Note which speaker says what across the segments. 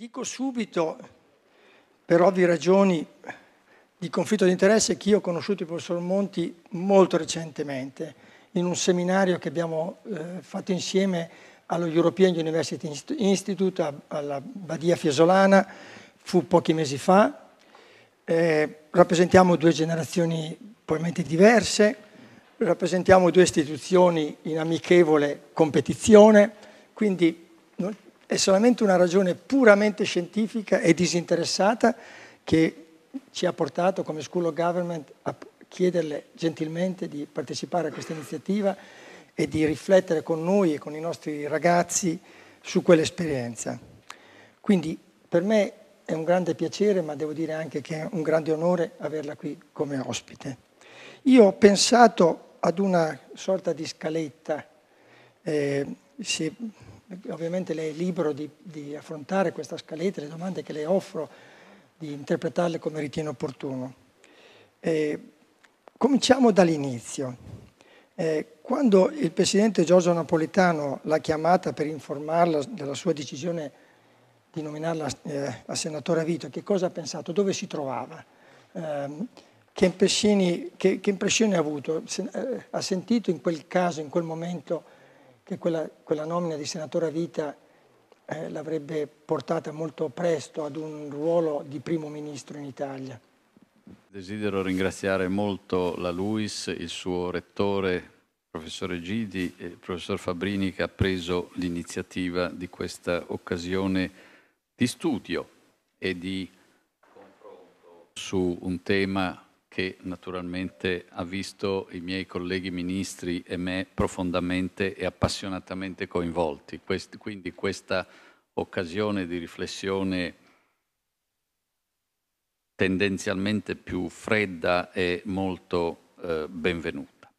Speaker 1: Dico subito, per ovvie ragioni di conflitto di interesse, che io ho conosciuto il professor Monti molto recentemente, in un seminario che abbiamo eh, fatto insieme allo European University Institute, alla Badia Fiesolana, fu pochi mesi fa. Eh, rappresentiamo due generazioni probabilmente diverse, rappresentiamo due istituzioni in amichevole competizione, quindi è solamente una ragione puramente scientifica e disinteressata che ci ha portato come School of Government a chiederle gentilmente di partecipare a questa iniziativa e di riflettere con noi e con i nostri ragazzi su quell'esperienza. Quindi per me è un grande piacere, ma devo dire anche che è un grande onore averla qui come ospite. Io ho pensato ad una sorta di scaletta, eh, se eh, ovviamente lei è libero di, di affrontare questa scaletta, le domande che le offro, di interpretarle come ritiene opportuno. Eh, cominciamo dall'inizio. Eh, quando il presidente Giorgio Napolitano l'ha chiamata per informarla della sua decisione di nominarla eh, a senatore a vita, che cosa ha pensato? Dove si trovava? Ehm, che impressioni, che, che impressioni, ha avuto? Se, eh, ha sentito in quel caso, in quel momento, che quella, quella nomina di senatore a vita eh, l'avrebbe portata molto presto ad un ruolo di primo ministro in Italia.
Speaker 2: Desidero ringraziare molto la Luis, il suo rettore, professore Gidi e il professor Fabrini che ha preso l'iniziativa di questa occasione di studio e di confronto su un tema che naturalmente ha visto i miei colleghi ministri e me profondamente e appassionatamente coinvolti. Quest, quindi questa occasione di riflessione tendenzialmente più fredda è molto eh, benvenuta.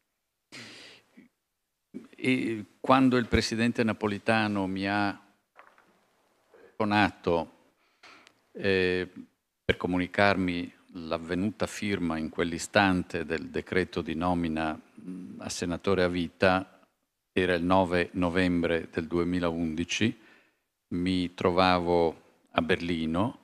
Speaker 2: E quando il presidente napolitano mi ha telefonato eh, per comunicarmi l'avvenuta firma in quell'istante del decreto di nomina a senatore a vita era il 9 novembre del 2011, mi trovavo a Berlino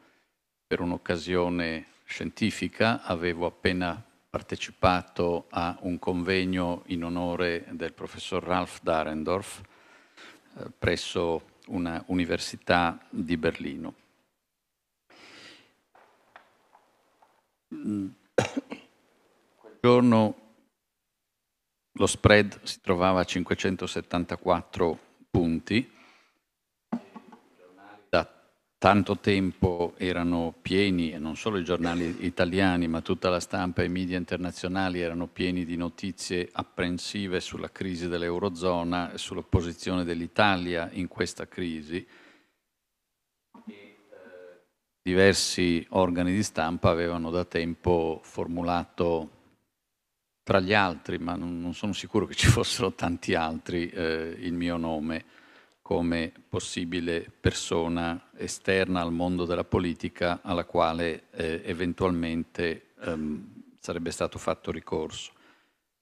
Speaker 2: per un'occasione scientifica, avevo appena partecipato a un convegno in onore del professor Ralf Dahrendorf eh, presso una università di Berlino. Quel giorno lo spread si trovava a 574 punti, da tanto tempo erano pieni, e non solo i giornali italiani, ma tutta la stampa e i media internazionali erano pieni di notizie apprensive sulla crisi dell'Eurozona e sull'opposizione dell'Italia in questa crisi diversi organi di stampa avevano da tempo formulato tra gli altri, ma non, sono sicuro che ci fossero tanti altri, eh, il mio nome come possibile persona esterna al mondo della politica alla quale eh, eventualmente ehm, sarebbe stato fatto ricorso.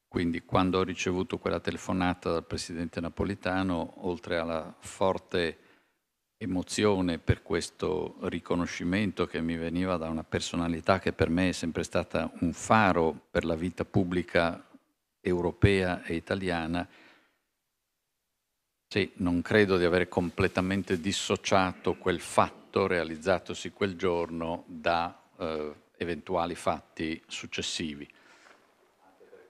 Speaker 2: Quindi quando ho ricevuto quella telefonata dal presidente napolitano, oltre alla forte emozione per questo riconoscimento che mi veniva da una personalità che per me è sempre stata un faro per la vita pubblica europea e italiana. Sì, non credo di aver completamente dissociato quel fatto realizzatosi quel giorno da eh, eventuali fatti successivi.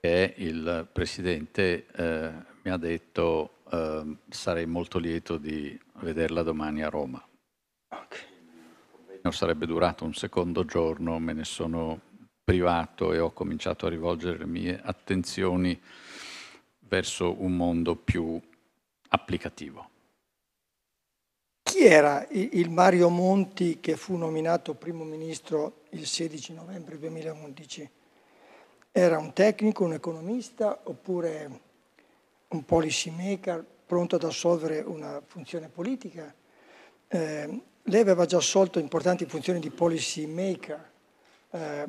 Speaker 2: E il Presidente eh, mi ha detto eh, sarei molto lieto di vederla domani a Roma. Okay. Non sarebbe durato un secondo giorno, me ne sono privato e ho cominciato a rivolgere le mie attenzioni verso un mondo più applicativo.
Speaker 1: Chi era il Mario Monti che fu nominato primo ministro il 16 novembre 2011? Era un tecnico, un economista oppure un policy maker pronto ad assolvere una funzione politica. Eh, lei aveva già assolto importanti funzioni di policy maker eh,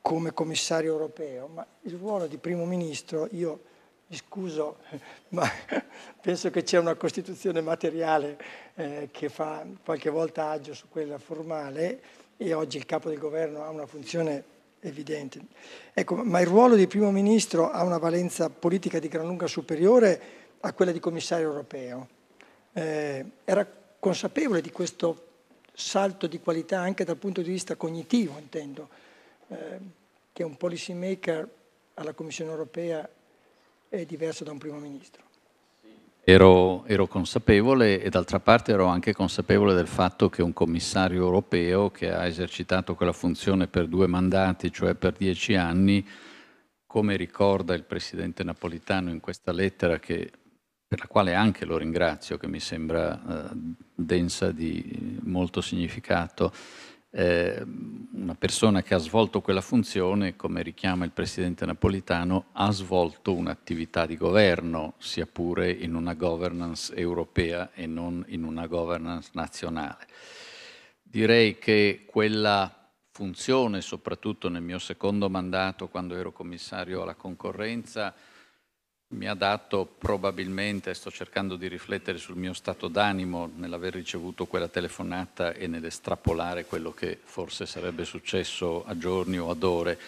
Speaker 1: come commissario europeo, ma il ruolo di primo ministro, io mi scuso, ma penso che c'è una Costituzione materiale eh, che fa qualche volta agio su quella formale e oggi il capo del governo ha una funzione evidente. Ecco, ma il ruolo di primo ministro ha una valenza politica di gran lunga superiore a quella di commissario europeo. Eh, era consapevole di questo salto di qualità anche dal punto di vista cognitivo, intendo, eh, che un policy maker alla Commissione europea è diverso da un primo ministro.
Speaker 2: Ero, ero, consapevole e d'altra parte ero anche consapevole del fatto che un commissario europeo che ha esercitato quella funzione per due mandati, cioè per dieci anni, come ricorda il presidente napolitano in questa lettera, che, per la quale anche lo ringrazio, che mi sembra eh, densa di molto significato, eh, una persona che ha svolto quella funzione, come richiama il presidente napolitano, ha svolto un'attività di governo, sia pure in una governance europea e non in una governance nazionale. Direi che quella funzione, soprattutto nel mio secondo mandato, quando ero commissario alla concorrenza, mi ha dato probabilmente, sto cercando di riflettere sul mio stato d'animo nell'aver ricevuto quella telefonata e nell'estrapolare quello che forse sarebbe successo a giorni o ad ore.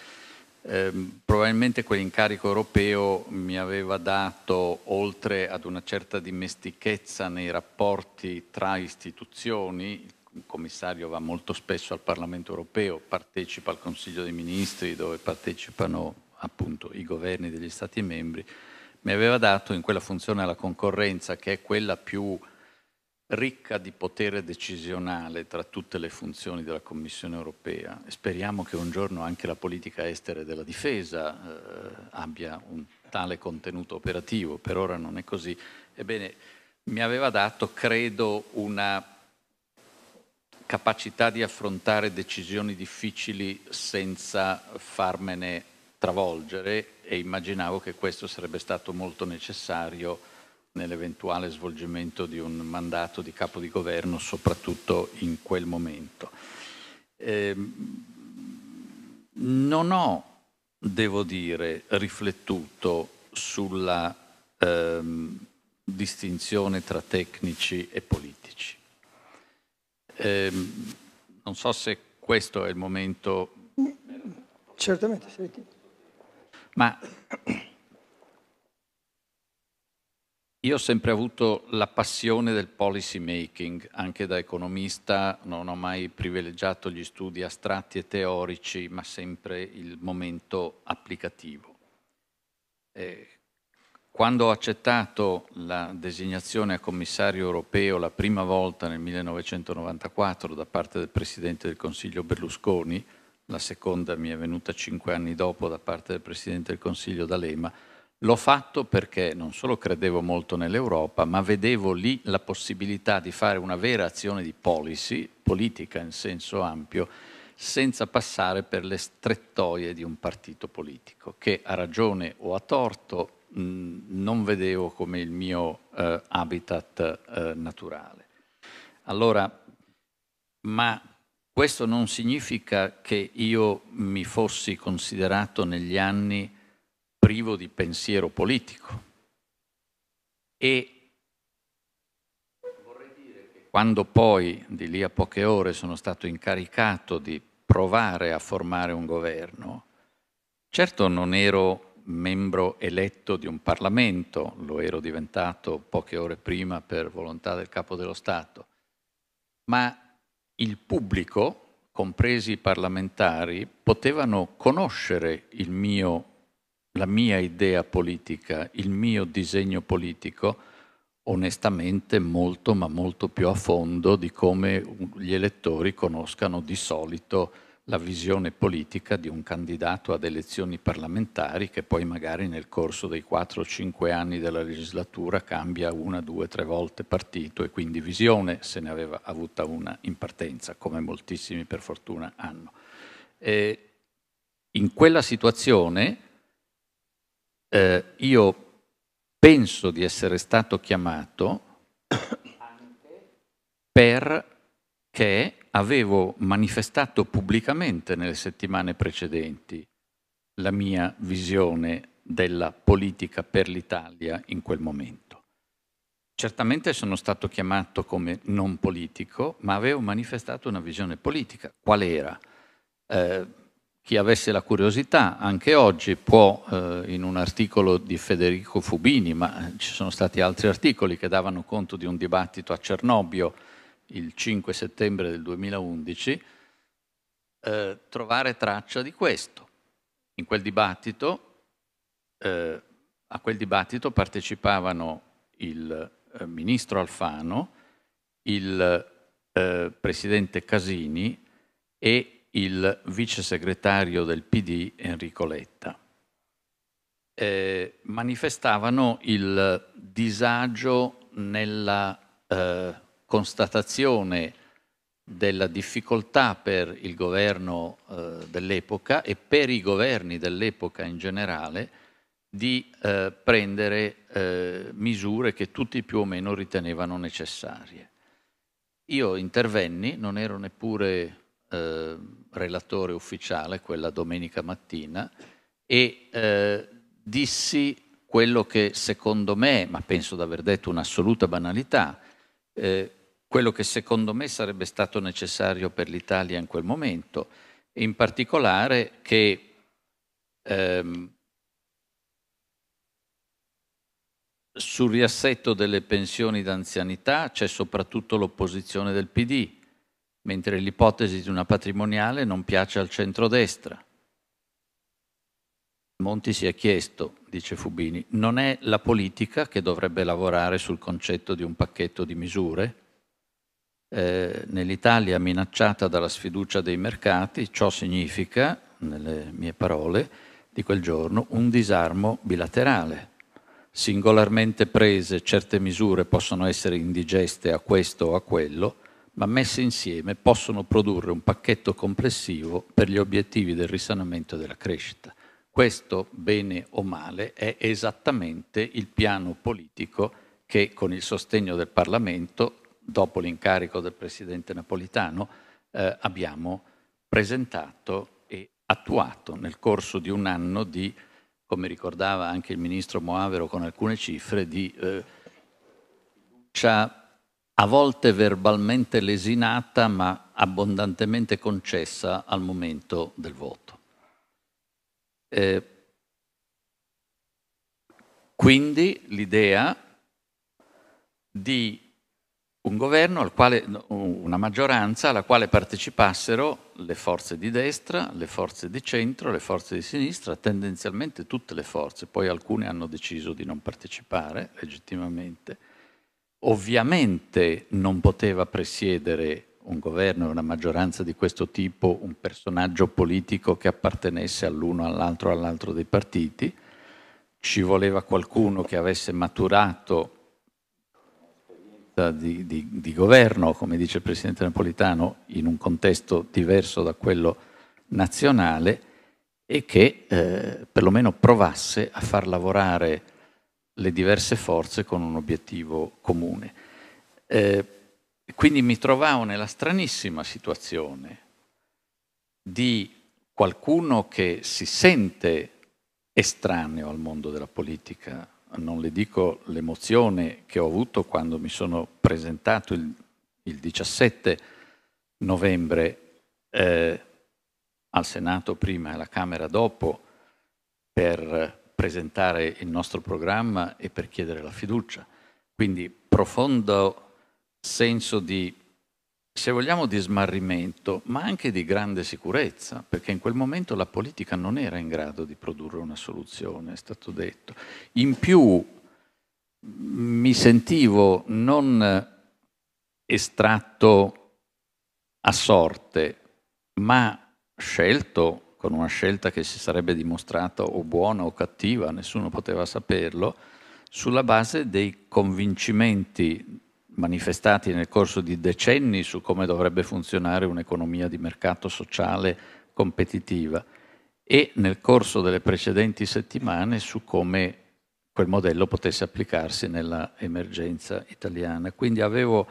Speaker 2: Eh, probabilmente quell'incarico europeo mi aveva dato, oltre ad una certa dimestichezza nei rapporti tra istituzioni, il commissario va molto spesso al Parlamento europeo, partecipa al Consiglio dei Ministri dove partecipano appunto i governi degli Stati membri, mi aveva dato in quella funzione alla concorrenza, che è quella più ricca di potere decisionale tra tutte le funzioni della Commissione europea. E Speriamo che un giorno anche la politica estera e della difesa eh, abbia un tale contenuto operativo, per ora non è così. Ebbene, mi aveva dato, credo, una capacità di affrontare decisioni difficili senza farmene travolgere e immaginavo che questo sarebbe stato molto necessario nell'eventuale svolgimento di un mandato di capo di governo, soprattutto in quel momento. Eh, non ho, devo dire, riflettuto sulla ehm, distinzione tra tecnici e politici. Eh, non so se questo è il momento.
Speaker 1: Certamente, sì.
Speaker 2: Ma io ho sempre avuto la passione del policy making, anche da economista non ho mai privilegiato gli studi astratti e teorici, ma sempre il momento applicativo. E quando ho accettato la designazione a commissario europeo la prima volta nel 1994 da parte del Presidente del Consiglio Berlusconi, la seconda mi è venuta cinque anni dopo da parte del Presidente del Consiglio D'Alema, l'ho fatto perché non solo credevo molto nell'Europa, ma vedevo lì la possibilità di fare una vera azione di policy, politica in senso ampio, senza passare per le strettoie di un partito politico, che a ragione o a torto mh, non vedevo come il mio eh, habitat eh, naturale. Allora, ma questo non significa che io mi fossi considerato negli anni privo di pensiero politico. E quando poi, di lì a poche ore, sono stato incaricato di provare a formare un governo, certo non ero membro eletto di un Parlamento, lo ero diventato poche ore prima per volontà del Capo dello Stato, ma il pubblico, compresi i parlamentari, potevano conoscere mio, la mia idea politica, il mio disegno politico, onestamente molto ma molto più a fondo di come gli elettori conoscano di solito la visione politica di un candidato ad elezioni parlamentari che poi magari nel corso dei 4-5 anni della legislatura cambia una, due, tre volte partito e quindi visione se ne aveva avuta una in partenza, come moltissimi per fortuna hanno. E in quella situazione eh, io penso di essere stato chiamato per che avevo manifestato pubblicamente nelle settimane precedenti la mia visione della politica per l'Italia in quel momento. Certamente sono stato chiamato come non politico, ma avevo manifestato una visione politica. Qual era? Eh, chi avesse la curiosità, anche oggi può, eh, in un articolo di Federico Fubini, ma ci sono stati altri articoli che davano conto di un dibattito a Cernobbio, il 5 settembre del 2011, eh, trovare traccia di questo. In quel dibattito, eh, a quel dibattito partecipavano il eh, ministro Alfano, il eh, presidente Casini e il vice segretario del PD Enrico Letta. Eh, manifestavano il disagio nella eh, constatazione della difficoltà per il governo eh, dell'epoca e per i governi dell'epoca in generale di eh, prendere eh, misure che tutti più o meno ritenevano necessarie. Io intervenni, non ero neppure eh, relatore ufficiale quella domenica mattina e eh, dissi quello che secondo me, ma penso di aver detto un'assoluta banalità, eh, quello che secondo me sarebbe stato necessario per l'Italia in quel momento, in particolare che ehm, sul riassetto delle pensioni d'anzianità c'è soprattutto l'opposizione del PD, mentre l'ipotesi di una patrimoniale non piace al centrodestra. Monti si è chiesto, dice Fubini, non è la politica che dovrebbe lavorare sul concetto di un pacchetto di misure? eh, nell'Italia minacciata dalla sfiducia dei mercati, ciò significa, nelle mie parole di quel giorno, un disarmo bilaterale. Singolarmente prese certe misure possono essere indigeste a questo o a quello, ma messe insieme possono produrre un pacchetto complessivo per gli obiettivi del risanamento e della crescita. Questo, bene o male, è esattamente il piano politico che con il sostegno del Parlamento dopo l'incarico del presidente Napolitano, eh, abbiamo presentato e attuato nel corso di un anno di, come ricordava anche il ministro Moavero con alcune cifre, di eh, a volte verbalmente lesinata ma abbondantemente concessa al momento del voto. Eh, quindi l'idea di un governo, quale, una maggioranza alla quale partecipassero le forze di destra, le forze di centro, le forze di sinistra, tendenzialmente tutte le forze, poi alcune hanno deciso di non partecipare legittimamente. Ovviamente non poteva presiedere un governo e una maggioranza di questo tipo un personaggio politico che appartenesse all'uno, all'altro, all'altro dei partiti, ci voleva qualcuno che avesse maturato di, di, di, governo, come dice il Presidente Napolitano, in un contesto diverso da quello nazionale e che eh, perlomeno provasse a far lavorare le diverse forze con un obiettivo comune. Eh, quindi mi trovavo nella stranissima situazione di qualcuno che si sente estraneo al mondo della politica non le dico l'emozione che ho avuto quando mi sono presentato il, il 17 novembre eh, al Senato prima e alla Camera dopo per presentare il nostro programma e per chiedere la fiducia. Quindi profondo senso di se vogliamo, di smarrimento, ma anche di grande sicurezza, perché in quel momento la politica non era in grado di produrre una soluzione, è stato detto. In più mi sentivo non estratto a sorte, ma scelto con una scelta che si sarebbe dimostrata o buona o cattiva, nessuno poteva saperlo, sulla base dei convincimenti manifestati nel corso di decenni su come dovrebbe funzionare un'economia di mercato sociale competitiva e nel corso delle precedenti settimane su come quel modello potesse applicarsi nella emergenza italiana. Quindi avevo,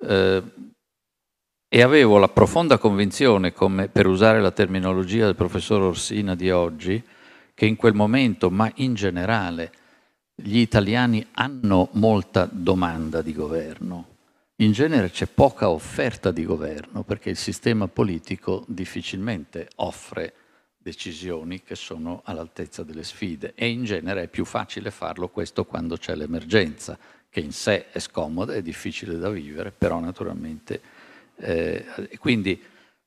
Speaker 2: eh, e avevo la profonda convinzione, come, per usare la terminologia del professor Orsina di oggi, che in quel momento, ma in generale, gli italiani hanno molta domanda di governo. In genere c'è poca offerta di governo perché il sistema politico difficilmente offre decisioni che sono all'altezza delle sfide e in genere è più facile farlo questo quando c'è l'emergenza, che in sé è scomoda, è difficile da vivere, però naturalmente... Eh, quindi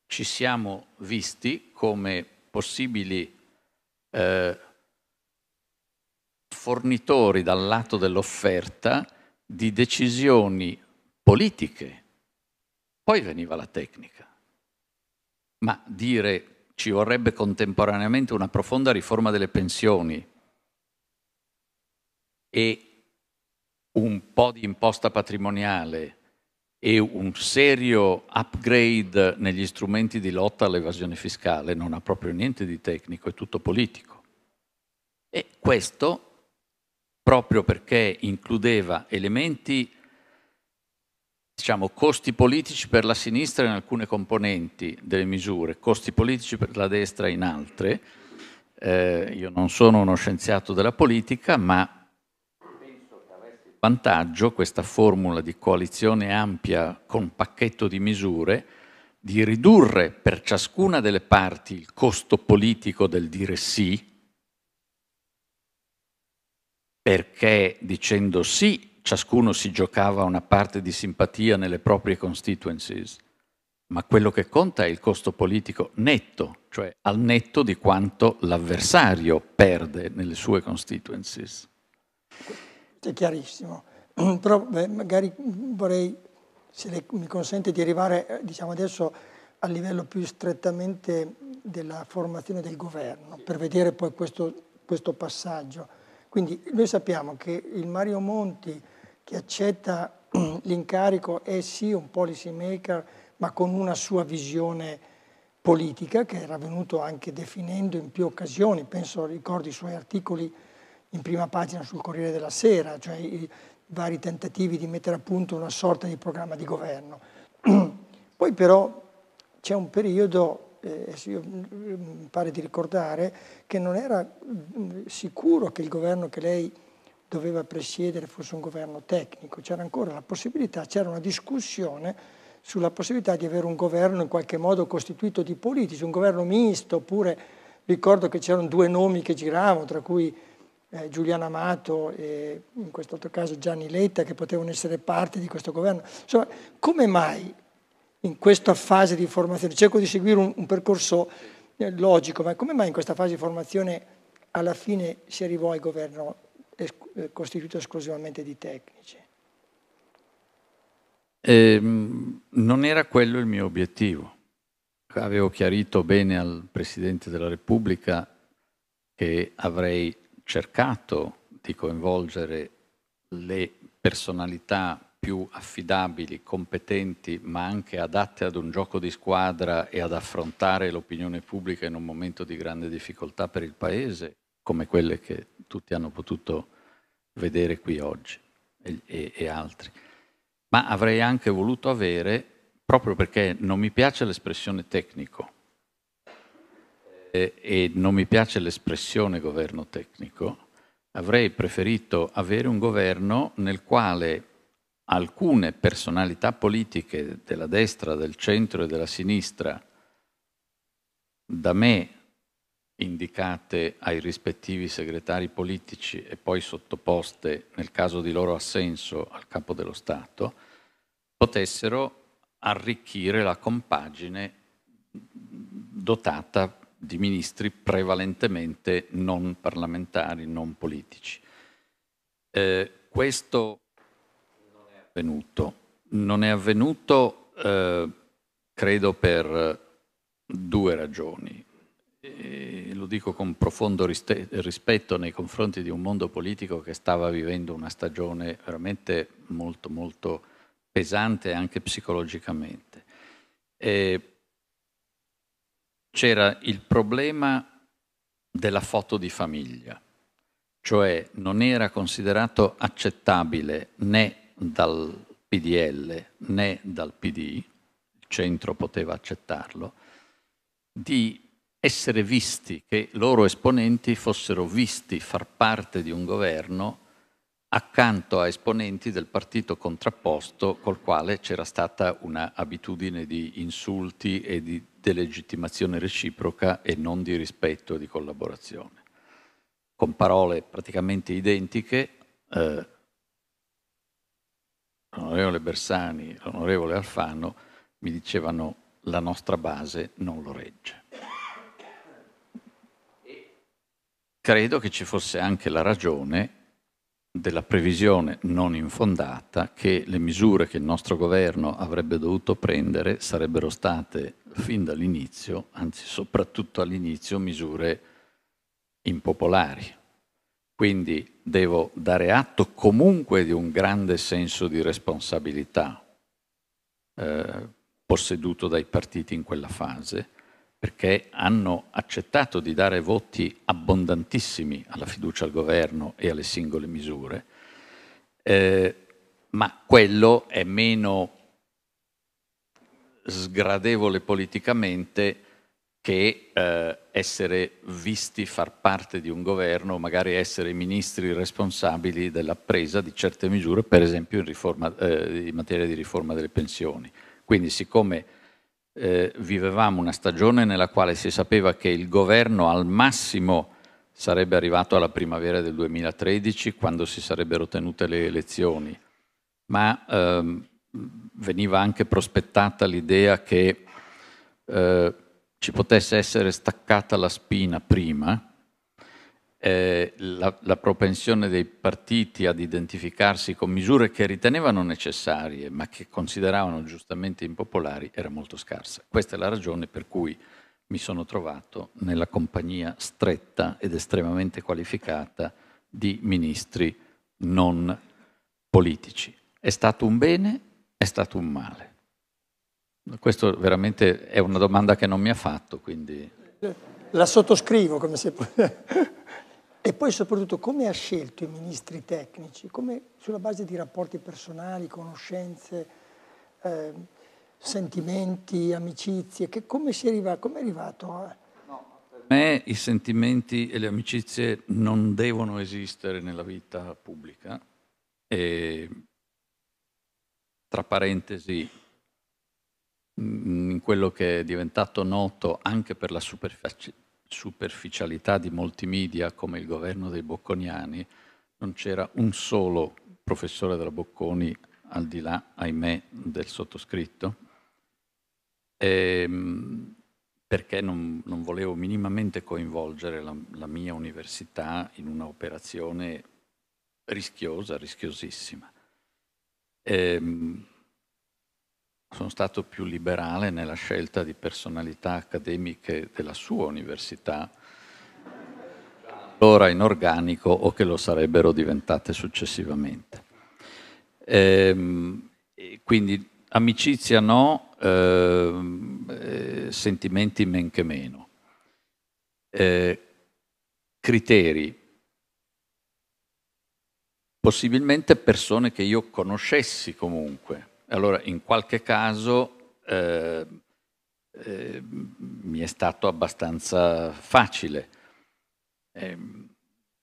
Speaker 2: ci siamo visti come possibili eh, fornitori dal lato dell'offerta di decisioni politiche. Poi veniva la tecnica. Ma dire ci vorrebbe contemporaneamente una profonda riforma delle pensioni e un po' di imposta patrimoniale e un serio upgrade negli strumenti di lotta all'evasione fiscale non ha proprio niente di tecnico, è tutto politico. E questo proprio perché includeva elementi, diciamo, costi politici per la sinistra in alcune componenti delle misure, costi politici per la destra in altre. Eh, io non sono uno scienziato della politica, ma penso che avesse il vantaggio questa formula di coalizione ampia con pacchetto di misure di ridurre per ciascuna delle parti il costo politico del dire sì, perché dicendo sì ciascuno si giocava una parte di simpatia nelle proprie constituencies, ma quello che conta è il costo politico netto, cioè al netto di quanto l'avversario perde nelle sue constituencies.
Speaker 1: È chiarissimo, però beh, magari vorrei, se le, mi consente di arrivare eh, diciamo adesso a livello più strettamente della formazione del governo, per vedere poi questo, questo passaggio. Quindi noi sappiamo che il Mario Monti che accetta l'incarico è sì un policy maker, ma con una sua visione politica che era venuto anche definendo in più occasioni, penso ricordo i suoi articoli in prima pagina sul Corriere della Sera, cioè i vari tentativi di mettere a punto una sorta di programma di governo. Poi però c'è un periodo eh, io, mi mm, mm, pare di ricordare, che non era mm, sicuro che il governo che lei doveva presiedere fosse un governo tecnico, c'era ancora la possibilità, c'era una discussione sulla possibilità di avere un governo in qualche modo costituito di politici, un governo misto, oppure ricordo che c'erano due nomi che giravano, tra cui eh, Giuliano Amato e in quest'altro caso Gianni Letta, che potevano essere parte di questo governo. Insomma, come mai in questa fase di formazione. Cerco di seguire un, un percorso eh, logico, ma come mai in questa fase di formazione alla fine si arrivò al governo eh, costituito esclusivamente di tecnici?
Speaker 2: Eh, non era quello il mio obiettivo. Avevo chiarito bene al Presidente della Repubblica che avrei cercato di coinvolgere le personalità più affidabili, competenti, ma anche adatte ad un gioco di squadra e ad affrontare l'opinione pubblica in un momento di grande difficoltà per il Paese, come quelle che tutti hanno potuto vedere qui oggi e, e, e altri. Ma avrei anche voluto avere, proprio perché non mi piace l'espressione tecnico e, eh, e non mi piace l'espressione governo tecnico, avrei preferito avere un governo nel quale alcune personalità politiche della destra, del centro e della sinistra, da me indicate ai rispettivi segretari politici e poi sottoposte, nel caso di loro assenso, al capo dello Stato, potessero arricchire la compagine dotata di ministri prevalentemente non parlamentari, non politici. Eh, questo avvenuto. Non è avvenuto, eh, credo, per due ragioni. E lo dico con profondo rispetto nei confronti di un mondo politico che stava vivendo una stagione veramente molto, molto pesante anche psicologicamente. E c'era il problema della foto di famiglia, cioè non era considerato accettabile né dal PDL né dal PD, il centro poteva accettarlo, di essere visti, che loro esponenti fossero visti far parte di un governo accanto a esponenti del partito contrapposto col quale c'era stata un'abitudine di insulti e di delegittimazione reciproca e non di rispetto e di collaborazione. Con parole praticamente identiche, eh, l'onorevole Bersani, l'onorevole Alfano, mi dicevano la nostra base non lo regge. Credo che ci fosse anche la ragione della previsione non infondata che le misure che il nostro governo avrebbe dovuto prendere sarebbero state fin dall'inizio, anzi soprattutto all'inizio, misure impopolari, quindi devo dare atto comunque di un grande senso di responsabilità eh, posseduto dai partiti in quella fase, perché hanno accettato di dare voti abbondantissimi alla fiducia al governo e alle singole misure, eh, ma quello è meno sgradevole politicamente che eh, essere visti far parte di un governo, magari essere ministri responsabili della presa di certe misure, per esempio in, riforma, eh, in materia di riforma delle pensioni. Quindi siccome eh, vivevamo una stagione nella quale si sapeva che il governo al massimo sarebbe arrivato alla primavera del 2013 quando si sarebbero tenute le elezioni, ma ehm, veniva anche prospettata l'idea che eh, ci potesse essere staccata la spina prima, eh, la, la, propensione dei partiti ad identificarsi con misure che ritenevano necessarie ma che consideravano giustamente impopolari era molto scarsa. Questa è la ragione per cui mi sono trovato nella compagnia stretta ed estremamente qualificata di ministri non politici. È stato un bene, è stato un male. Questo veramente è una domanda che non mi ha fatto, quindi...
Speaker 1: La sottoscrivo come si può... E poi soprattutto come ha scelto i ministri tecnici, come sulla base di rapporti personali, conoscenze, eh, sentimenti, amicizie, che, come, si è arrivato, come arrivato a... No,
Speaker 2: me i sentimenti e le amicizie non devono esistere nella vita pubblica. E, tra parentesi, Mm, in quello che è diventato noto anche per la superficialità di molti media come il governo dei bocconiani, non c'era un solo professore della Bocconi al di là, ahimè, del sottoscritto, ehm, perché non, non, volevo minimamente coinvolgere la, la mia università in un'operazione rischiosa, rischiosissima. E, ehm, sono stato più liberale nella scelta di personalità accademiche della sua università, allora in organico o che lo sarebbero diventate successivamente. Ehm, quindi amicizia no, ehm, eh, sentimenti men che meno. Eh, criteri. Possibilmente persone che io conoscessi comunque, allora, in qualche caso eh, eh, mi è stato abbastanza facile. Eh,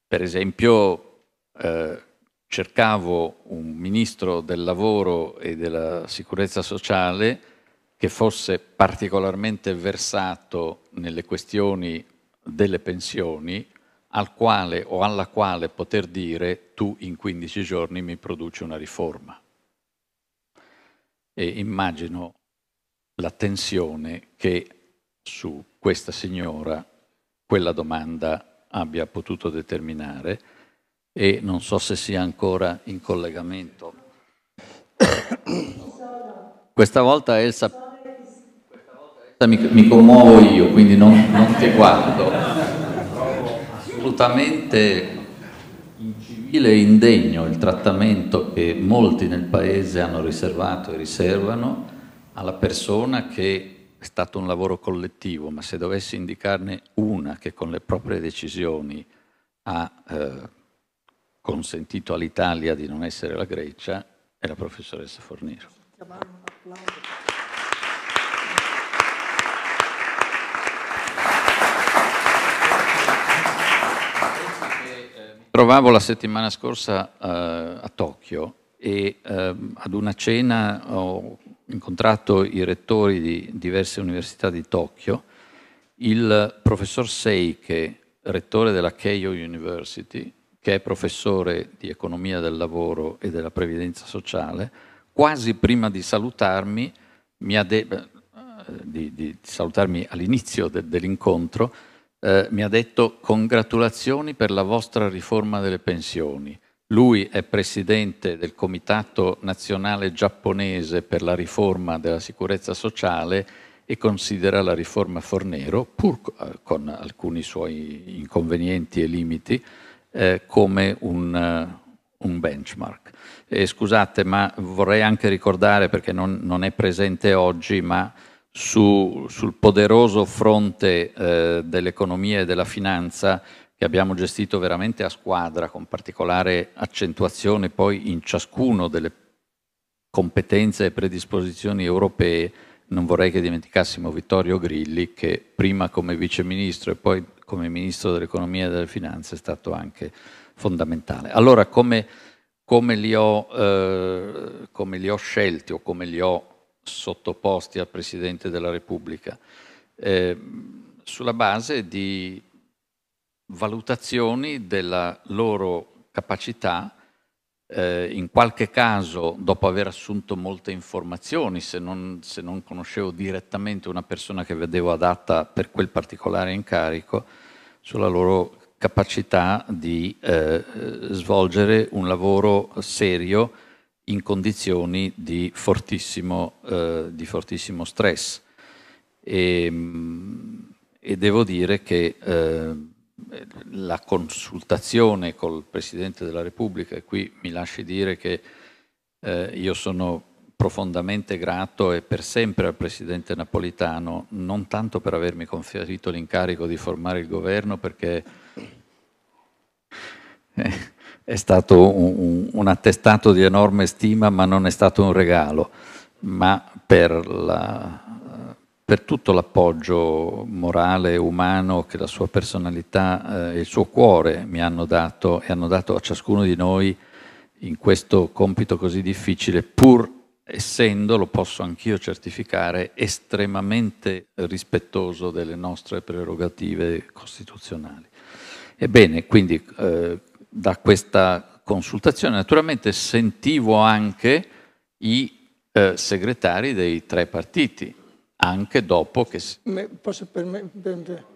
Speaker 2: per esempio, eh, cercavo un ministro del lavoro e della sicurezza sociale che fosse particolarmente versato nelle questioni delle pensioni, al quale o alla quale poter dire tu in 15 giorni mi produci una riforma e immagino la tensione che su questa signora quella domanda abbia potuto determinare e non so se sia ancora in collegamento. Questa volta Elsa, questa volta Elsa mi, mi, commuovo io, quindi non, non ti guardo. Assolutamente Vile e indegno il trattamento che molti nel paese hanno riservato e riservano alla persona che è stato un lavoro collettivo, ma se dovessi indicarne una che con le proprie decisioni ha eh, consentito all'Italia di non essere la Grecia, è la professoressa Forniro. trovavo la settimana scorsa uh, a Tokyo e uh, ad una cena ho incontrato i rettori di diverse università di Tokyo, il professor Seike, rettore della Keio University, che è professore di economia del lavoro e della previdenza sociale, quasi prima di salutarmi, de- eh, di, di salutarmi all'inizio de- dell'incontro, eh, mi ha detto congratulazioni per la vostra riforma delle pensioni. Lui è presidente del Comitato Nazionale Giapponese per la riforma della sicurezza sociale e considera la riforma Fornero, pur eh, con alcuni suoi inconvenienti e limiti, eh, come un, eh, un benchmark. E scusate, ma vorrei anche ricordare, perché non, non è presente oggi, ma su, sul poderoso fronte eh, dell'economia e della finanza che abbiamo gestito veramente a squadra, con particolare accentuazione poi in ciascuno delle competenze e predisposizioni europee. Non vorrei che dimenticassimo Vittorio Grilli, che prima come viceministro e poi come ministro dell'economia e delle finanze è stato anche fondamentale. Allora, come, come, li, ho, eh, come li ho scelti o come li ho sottoposti al Presidente della Repubblica, eh, sulla base di valutazioni della loro capacità, eh, in qualche caso dopo aver assunto molte informazioni, se non, se non, conoscevo direttamente una persona che vedevo adatta per quel particolare incarico, sulla loro capacità di eh, svolgere un lavoro serio in condizioni di fortissimo, eh, di fortissimo stress. E, ehm, e, devo dire che eh, la consultazione col Presidente della Repubblica, e qui mi lasci dire che eh, io sono profondamente grato e per sempre al Presidente Napolitano, non tanto per avermi conferito l'incarico di formare il governo, perché... Eh, è stato un, un, attestato di enorme stima, ma non è stato un regalo, ma per, la, per tutto l'appoggio morale e umano che la sua personalità eh, e il suo cuore mi hanno dato e hanno dato a ciascuno di noi in questo compito così difficile, pur essendo, lo posso anch'io certificare, estremamente rispettoso delle nostre prerogative costituzionali. Ebbene, quindi eh, da questa consultazione naturalmente sentivo anche i eh, segretari dei tre partiti, anche dopo che... Si...
Speaker 1: Posso per me... Per me.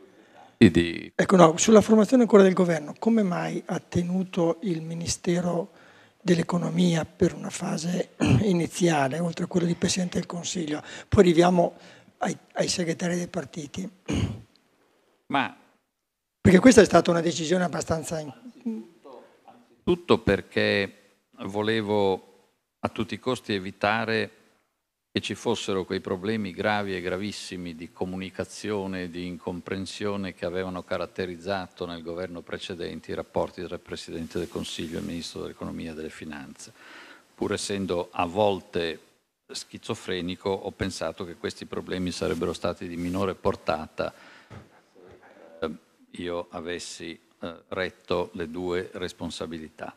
Speaker 1: Di... Ecco, no, sulla formazione ancora del governo, come mai ha tenuto il Ministero dell'Economia per una fase iniziale, oltre a quella di Presidente del Consiglio? Poi arriviamo ai, ai segretari dei partiti. Ma... Perché questa è stata una decisione abbastanza
Speaker 2: tutto perché volevo a tutti i costi evitare che ci fossero quei problemi gravi e gravissimi di comunicazione, e di incomprensione che avevano caratterizzato nel governo precedente i rapporti tra il Presidente del Consiglio e il Ministro dell'Economia e delle Finanze. Pur essendo a volte schizofrenico, ho pensato che questi problemi sarebbero stati di minore portata eh, io avessi eh, retto le due responsabilità.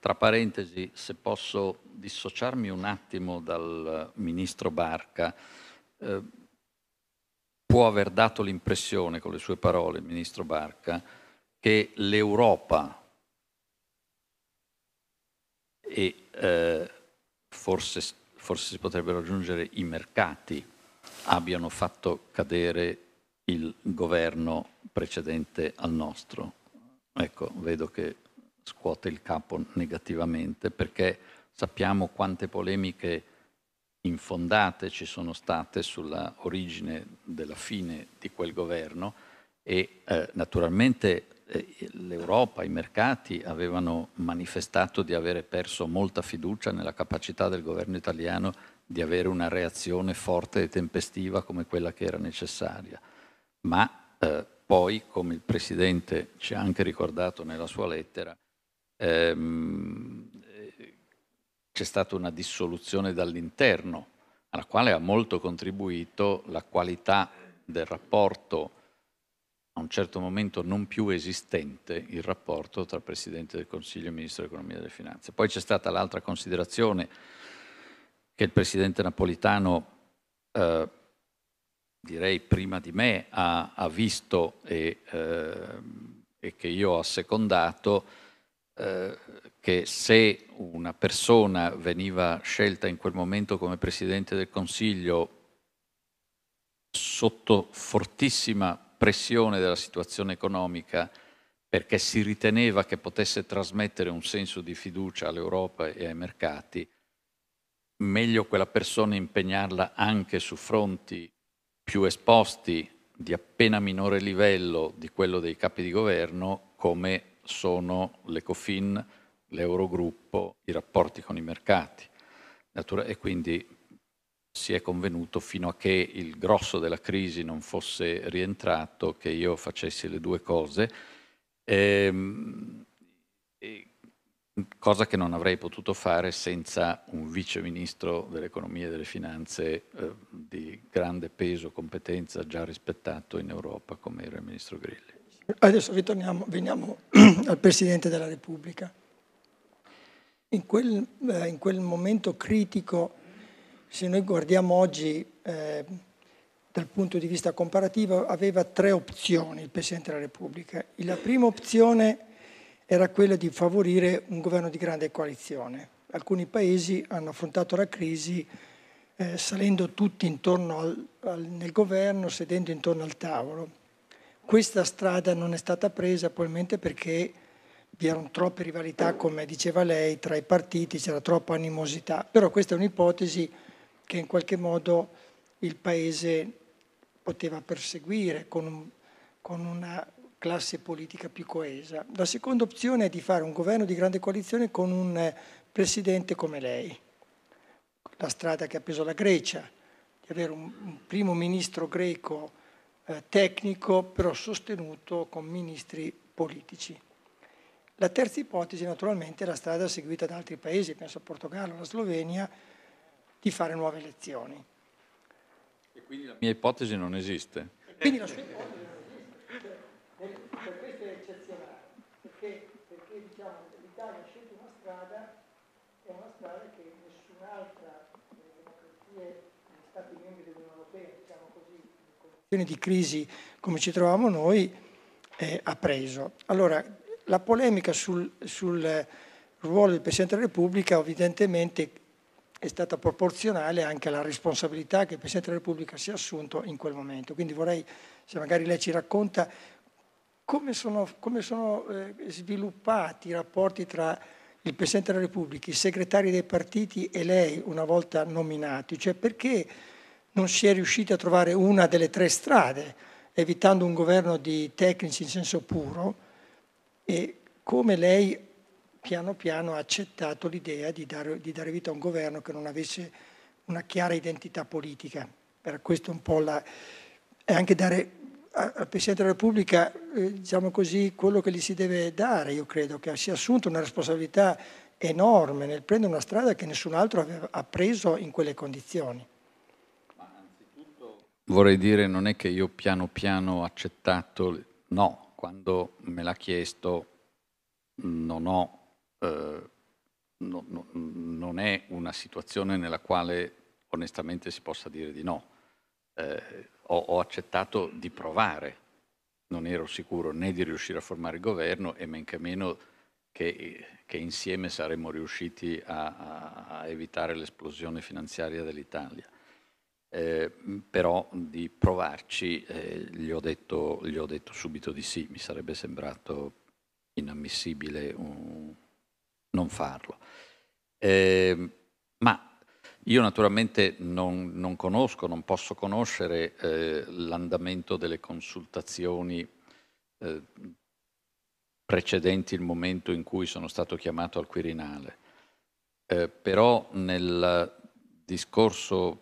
Speaker 2: Tra parentesi, se posso dissociarmi un attimo dal ministro Barca, eh, può aver dato l'impressione, con le sue parole, il ministro Barca, che l'Europa e eh, forse, forse si potrebbero aggiungere i mercati abbiano fatto cadere il governo precedente al nostro ecco, vedo che scuote il capo negativamente perché sappiamo quante polemiche infondate ci sono state sulla origine della fine di quel governo e eh, naturalmente eh, l'Europa, i mercati avevano manifestato di avere perso molta fiducia nella capacità del governo italiano di avere una reazione forte e tempestiva come quella che era necessaria. Ma eh, poi, come il Presidente ci ha anche ricordato nella sua lettera, ehm, c'è stata una dissoluzione dall'interno, alla quale ha molto contribuito la qualità del rapporto, a un certo momento non più esistente, il rapporto tra Presidente del Consiglio e Ministro dell'Economia e delle Finanze. Poi c'è stata l'altra considerazione che il Presidente Napolitano eh, direi prima di me, ha, ha visto e, eh, e, che io ho assecondato, eh, che se una persona veniva scelta in quel momento come Presidente del Consiglio sotto fortissima pressione della situazione economica, perché si riteneva che potesse trasmettere un senso di fiducia all'Europa e ai mercati, meglio quella persona impegnarla anche su fronti più esposti di appena minore livello di quello dei capi di governo come sono l'Ecofin, l'Eurogruppo, i rapporti con i mercati. E quindi si è convenuto fino a che il grosso della crisi non fosse rientrato che io facessi le due cose. Ehm, cosa che non avrei potuto fare senza un vice ministro dell'economia e delle finanze eh, di grande peso, competenza, già rispettato in Europa come era il ministro Grilli.
Speaker 1: Adesso veniamo al Presidente della Repubblica. In quel, eh, in quel, momento critico, se noi guardiamo oggi eh, dal punto di vista comparativo, aveva tre opzioni il Presidente della Repubblica. La prima opzione era quella di favorire un governo di grande coalizione. Alcuni paesi hanno affrontato la crisi eh, salendo tutti intorno al, al, nel governo, sedendo intorno al tavolo. Questa strada non è stata presa probabilmente perché vi erano troppe rivalità, come diceva lei, tra i partiti, c'era troppa animosità, però questa è un'ipotesi che in qualche modo il Paese poteva perseguire con, un, con una classe politica più coesa. La seconda opzione è di fare un governo di grande coalizione con un eh, presidente come lei, la strada che ha preso la Grecia, di avere un, primo ministro greco eh, tecnico però sostenuto con ministri politici. La terza ipotesi naturalmente è la strada seguita da altri paesi, penso a Portogallo, alla Slovenia, di fare nuove elezioni.
Speaker 2: E quindi la mia ipotesi non esiste. Quindi la sua ipotesi
Speaker 1: per questo è eccezionale, perché, perché diciamo, l'Italia ha scelto una strada, è una strada che nessun'altra delle eh, democrazie degli Stati membri dell'Unione Europea, diciamo così, in condizioni di crisi come ci troviamo noi, eh, ha preso. Allora, la polemica sul, sul ruolo del Presidente della Repubblica evidentemente è stata proporzionale anche alla responsabilità che il Presidente della Repubblica si è assunto in quel momento. Quindi vorrei, se magari lei ci racconta, come sono, come sono eh, sviluppati i rapporti tra il Presidente della Repubblica, i segretari dei partiti e lei una volta nominati? Cioè perché non si è riusciti a trovare una delle tre strade, evitando un governo di tecnici in senso puro? E come lei piano piano ha accettato l'idea di, di dare, vita a un governo che non avesse una chiara identità politica? Per questo un po' la, E anche dare al Presidente della Repubblica, eh, diciamo così, quello che gli si deve dare, io credo, che si è assunto una responsabilità enorme nel prendere una strada che nessun altro ha preso in quelle condizioni.
Speaker 2: vorrei dire, non è che io piano piano ho accettato, no, quando me l'ha chiesto non ho... Eh, no, no, non è una situazione nella quale onestamente si possa dire di no. Eh, ho, ho accettato di provare, non ero sicuro né di riuscire a formare il governo e men che meno che, che insieme saremmo riusciti a, a evitare l'esplosione finanziaria dell'Italia. Eh, però di provarci eh, gli, ho detto, gli, ho detto, subito di sì, mi sarebbe sembrato inammissibile un, mm, non farlo. Eh, ma io naturalmente non, non conosco, non posso conoscere eh, l'andamento delle consultazioni eh, precedenti il momento in cui sono stato chiamato al Quirinale. Eh, però nel discorso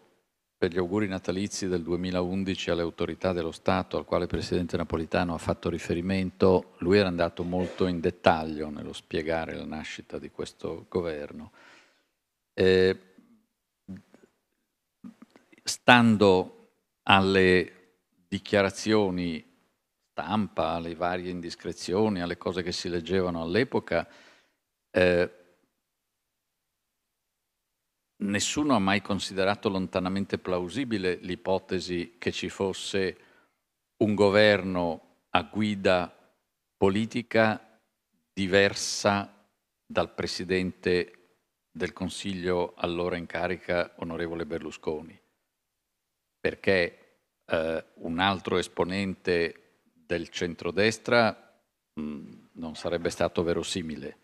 Speaker 2: per gli auguri natalizi del 2011 alle autorità dello Stato, al quale il Presidente Napolitano ha fatto riferimento, lui era andato molto in dettaglio nello spiegare la nascita di questo governo. Eh, stando alle dichiarazioni stampa, alle varie indiscrezioni, alle cose che si leggevano all'epoca, eh, nessuno ha mai considerato lontanamente plausibile l'ipotesi che ci fosse un governo a guida politica diversa dal presidente del Consiglio allora in carica, onorevole Berlusconi perché eh, un altro esponente del centrodestra mh, mm, non sarebbe stato verosimile.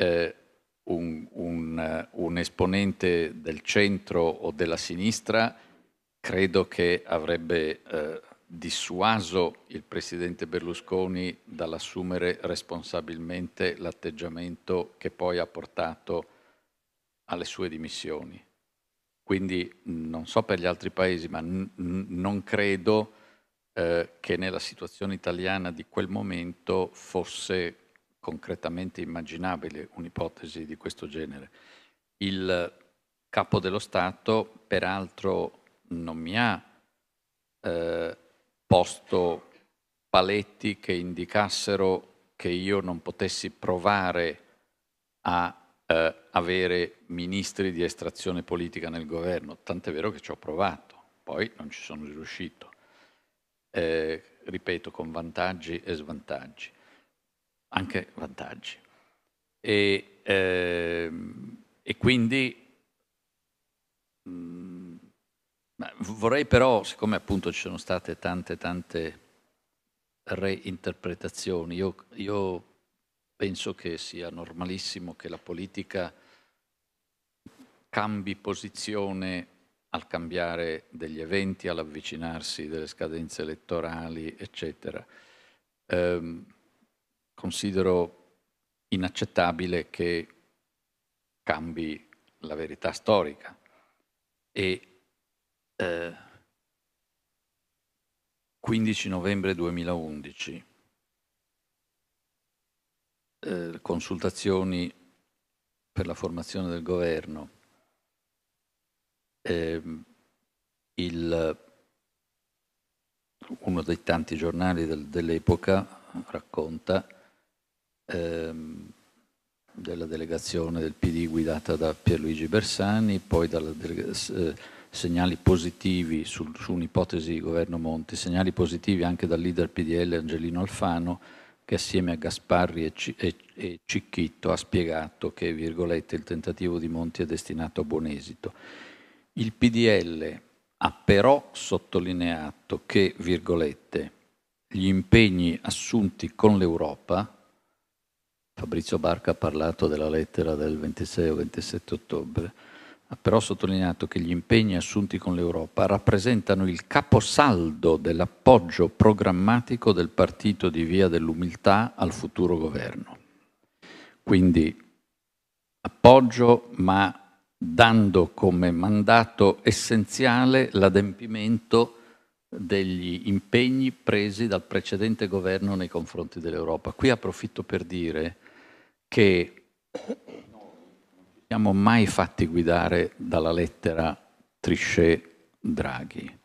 Speaker 2: Eh, un, un, un, esponente del centro o della sinistra credo che avrebbe eh, dissuaso il presidente Berlusconi dall'assumere responsabilmente l'atteggiamento che poi ha portato alle sue dimissioni. Quindi non so per gli altri paesi, ma non credo eh, che nella situazione italiana di quel momento fosse concretamente immaginabile un'ipotesi di questo genere. Il capo dello Stato, peraltro, non mi ha eh, posto paletti che indicassero che io non potessi provare a eh, avere ministri di estrazione politica nel governo, tant'è vero che ci ho provato, poi non ci sono riuscito. Eh, ripeto, con vantaggi e svantaggi, anche vantaggi. E, eh, e quindi mh, mm, vorrei però, siccome appunto ci sono state tante, tante reinterpretazioni, io, io penso che sia normalissimo che la politica cambi posizione al cambiare degli eventi, all'avvicinarsi delle scadenze elettorali, eccetera. Eh, considero inaccettabile che cambi la verità storica e eh, 15 novembre 2011 eh, consultazioni per la formazione del governo, eh, il, uno dei tanti giornali del, dell'epoca racconta ehm, della delegazione del PD guidata da Pierluigi Bersani, poi delega, eh, segnali positivi sul, su un'ipotesi di governo Monti, segnali positivi anche dal leader PDL Angelino Alfano, che assieme a Gasparri e, C- Cicchitto ha spiegato che, il tentativo di Monti è destinato a buon esito. Il PDL ha però sottolineato che, gli impegni assunti con l'Europa, Fabrizio Barca ha parlato della lettera del 26 o 27 ottobre, ha ah, però sottolineato che gli impegni assunti con l'Europa rappresentano il caposaldo dell'appoggio programmatico del partito di Via dell'Umiltà al futuro governo. Quindi appoggio ma dando come mandato essenziale l'adempimento degli impegni presi dal precedente governo nei confronti dell'Europa. Qui approfitto per dire che siamo mai fatti guidare dalla lettera Trichet-Draghi.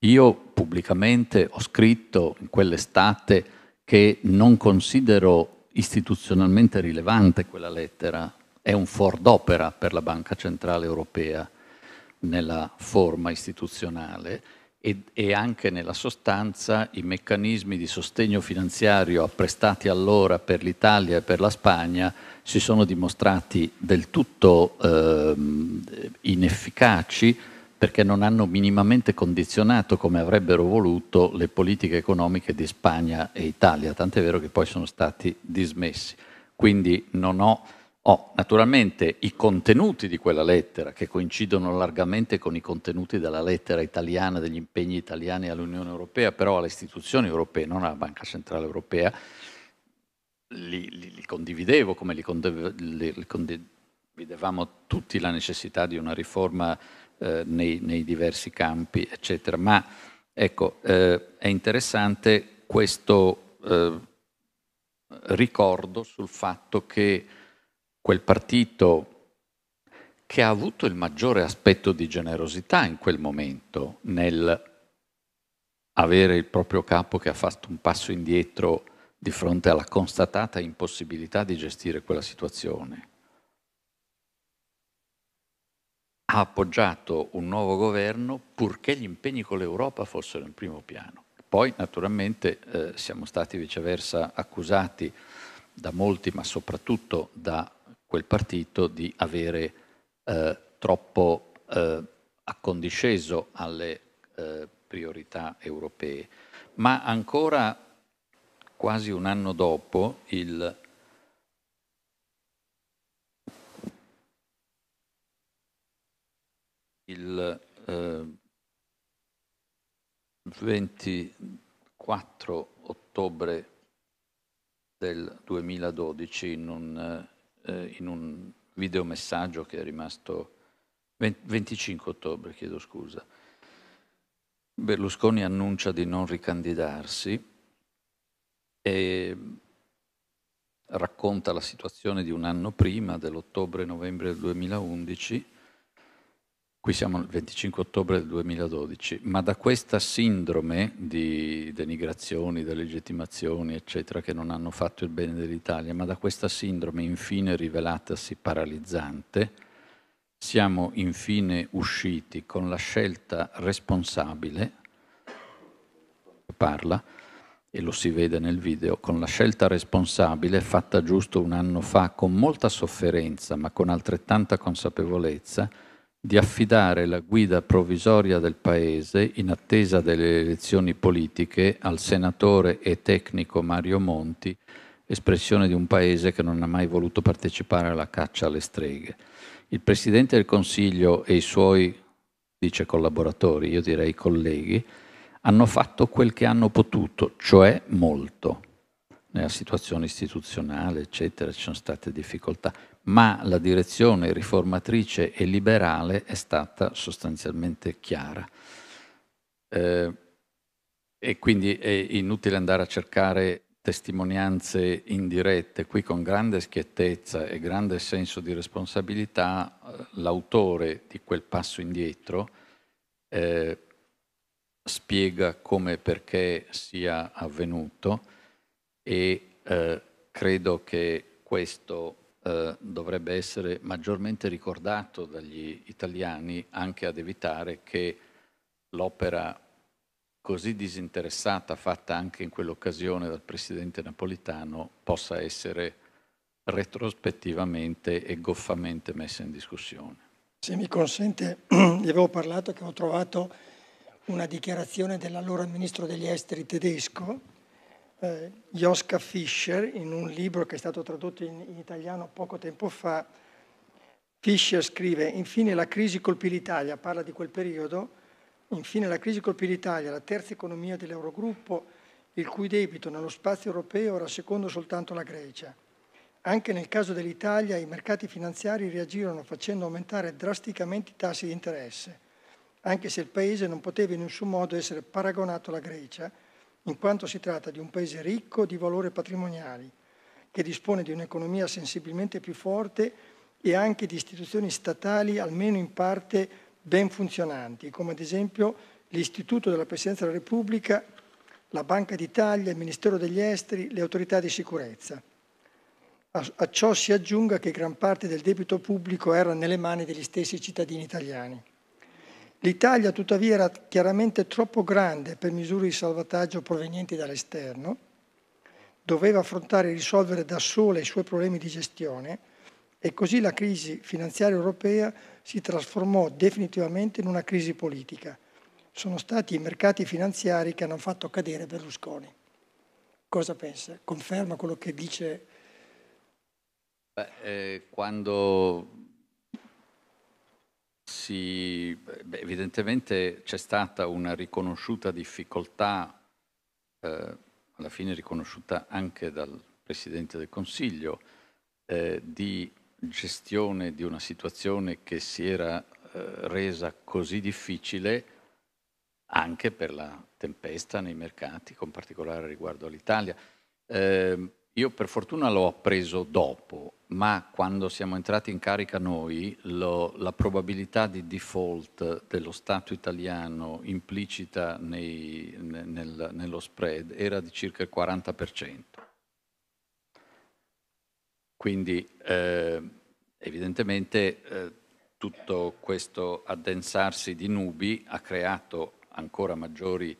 Speaker 2: Io pubblicamente ho scritto in quell'estate che non considero istituzionalmente rilevante quella lettera, è un for d'opera per la Banca Centrale Europea nella forma istituzionale e, e anche nella sostanza i meccanismi di sostegno finanziario apprestati allora per l'Italia e per la Spagna si sono dimostrati del tutto eh, inefficaci perché non hanno minimamente condizionato come avrebbero voluto le politiche economiche di Spagna e Italia, tant'è vero che poi sono stati dismessi. Quindi non ho ho naturalmente i contenuti di quella lettera, che coincidono largamente con i contenuti della lettera italiana, degli impegni italiani all'Unione Europea, però alle istituzioni europee, non alla Banca Centrale Europea, li, li, li condividevo come li, condiv- li condividevamo tutti la necessità di una riforma eh, nei, nei, diversi campi, eccetera. Ma ecco, eh, è interessante questo eh, ricordo sul fatto che quel partito che ha avuto il maggiore aspetto di generosità in quel momento nel avere il proprio capo che ha fatto un passo indietro di fronte alla constatata impossibilità di gestire quella situazione. Ha appoggiato un nuovo governo purché gli impegni con l'Europa fossero in primo piano. Poi naturalmente eh, siamo stati viceversa accusati da molti, ma soprattutto da quel partito di avere eh, troppo eh, accondisceso alle eh, priorità europee. Ma ancora quasi un anno dopo il il eh, 24 ottobre del 2012 in un eh, eh, in un videomessaggio che è rimasto 20, 25 ottobre, chiedo scusa. Berlusconi annuncia di non ricandidarsi e racconta la situazione di un anno prima, dell'ottobre-novembre del 2011, qui siamo il 25 ottobre del 2012, ma da questa sindrome di denigrazioni, delegittimazioni, eccetera, che non hanno fatto il bene dell'Italia, ma da questa sindrome infine rivelatasi paralizzante, siamo infine usciti con la scelta responsabile, parla, e lo si vede nel video, con la scelta responsabile fatta giusto un anno fa con molta sofferenza ma con altrettanta consapevolezza, di affidare la guida provvisoria del Paese, in attesa delle elezioni politiche, al senatore e tecnico Mario Monti, espressione di un Paese che non ha mai voluto partecipare alla caccia alle streghe. Il Presidente del Consiglio e i suoi, dice collaboratori, io direi colleghi, hanno fatto quel che hanno potuto, cioè molto. Nella situazione istituzionale, eccetera, ci sono state difficoltà, ma la direzione riformatrice e liberale è stata sostanzialmente chiara. Eh, e quindi è inutile andare a cercare testimonianze indirette. Qui con grande schiettezza e grande senso di responsabilità eh, l'autore di quel passo indietro eh, spiega come e perché sia avvenuto e eh, credo che questo eh, dovrebbe essere maggiormente ricordato dagli italiani anche ad evitare che l'opera così disinteressata fatta anche in quell'occasione dal presidente napolitano possa essere retrospettivamente e goffamente
Speaker 1: messa in discussione. Se mi consente, vi avevo parlato che ho trovato una dichiarazione dell'allora ministro degli esteri tedesco eh, Joska Fischer, in un libro che è stato tradotto in, in italiano poco tempo fa, Fischer scrive, infine la crisi colpì l'Italia, parla di quel periodo, infine la crisi colpì l'Italia, la terza economia dell'Eurogruppo, il cui debito nello spazio europeo era secondo soltanto la Grecia. Anche nel caso dell'Italia i mercati finanziari reagirono facendo aumentare drasticamente i tassi di interesse, anche se il Paese non poteva in nessun modo essere paragonato alla Grecia, in quanto si tratta di un paese ricco di valori patrimoniali, che dispone di un'economia sensibilmente più forte e anche di istituzioni statali almeno in parte ben funzionanti, come ad esempio l'Istituto della Presidenza della Repubblica, la Banca d'Italia, il Ministero degli Esteri, le autorità di sicurezza. A ciò si aggiunga che gran parte del debito pubblico era nelle mani degli stessi cittadini italiani. L'Italia tuttavia era chiaramente troppo grande per misure di salvataggio provenienti dall'esterno, doveva affrontare e risolvere da sola i suoi problemi di gestione e così la crisi finanziaria europea si trasformò definitivamente in una crisi politica. Sono stati i mercati finanziari che hanno fatto cadere Berlusconi. Cosa pensa? Conferma quello che dice?
Speaker 2: Beh, eh, quando si, beh, evidentemente c'è stata una riconosciuta difficoltà, eh, alla fine riconosciuta anche dal Presidente del Consiglio, eh, di gestione di una situazione che si era eh, resa così difficile anche per la tempesta nei mercati, con particolare riguardo all'Italia. Ehm, io per fortuna l'ho appreso dopo, ma quando siamo entrati in carica noi lo, la probabilità di default dello Stato italiano implicita nei, nel, nello spread era di circa il 40%. Quindi eh, evidentemente eh, tutto questo addensarsi di nubi ha creato ancora maggiori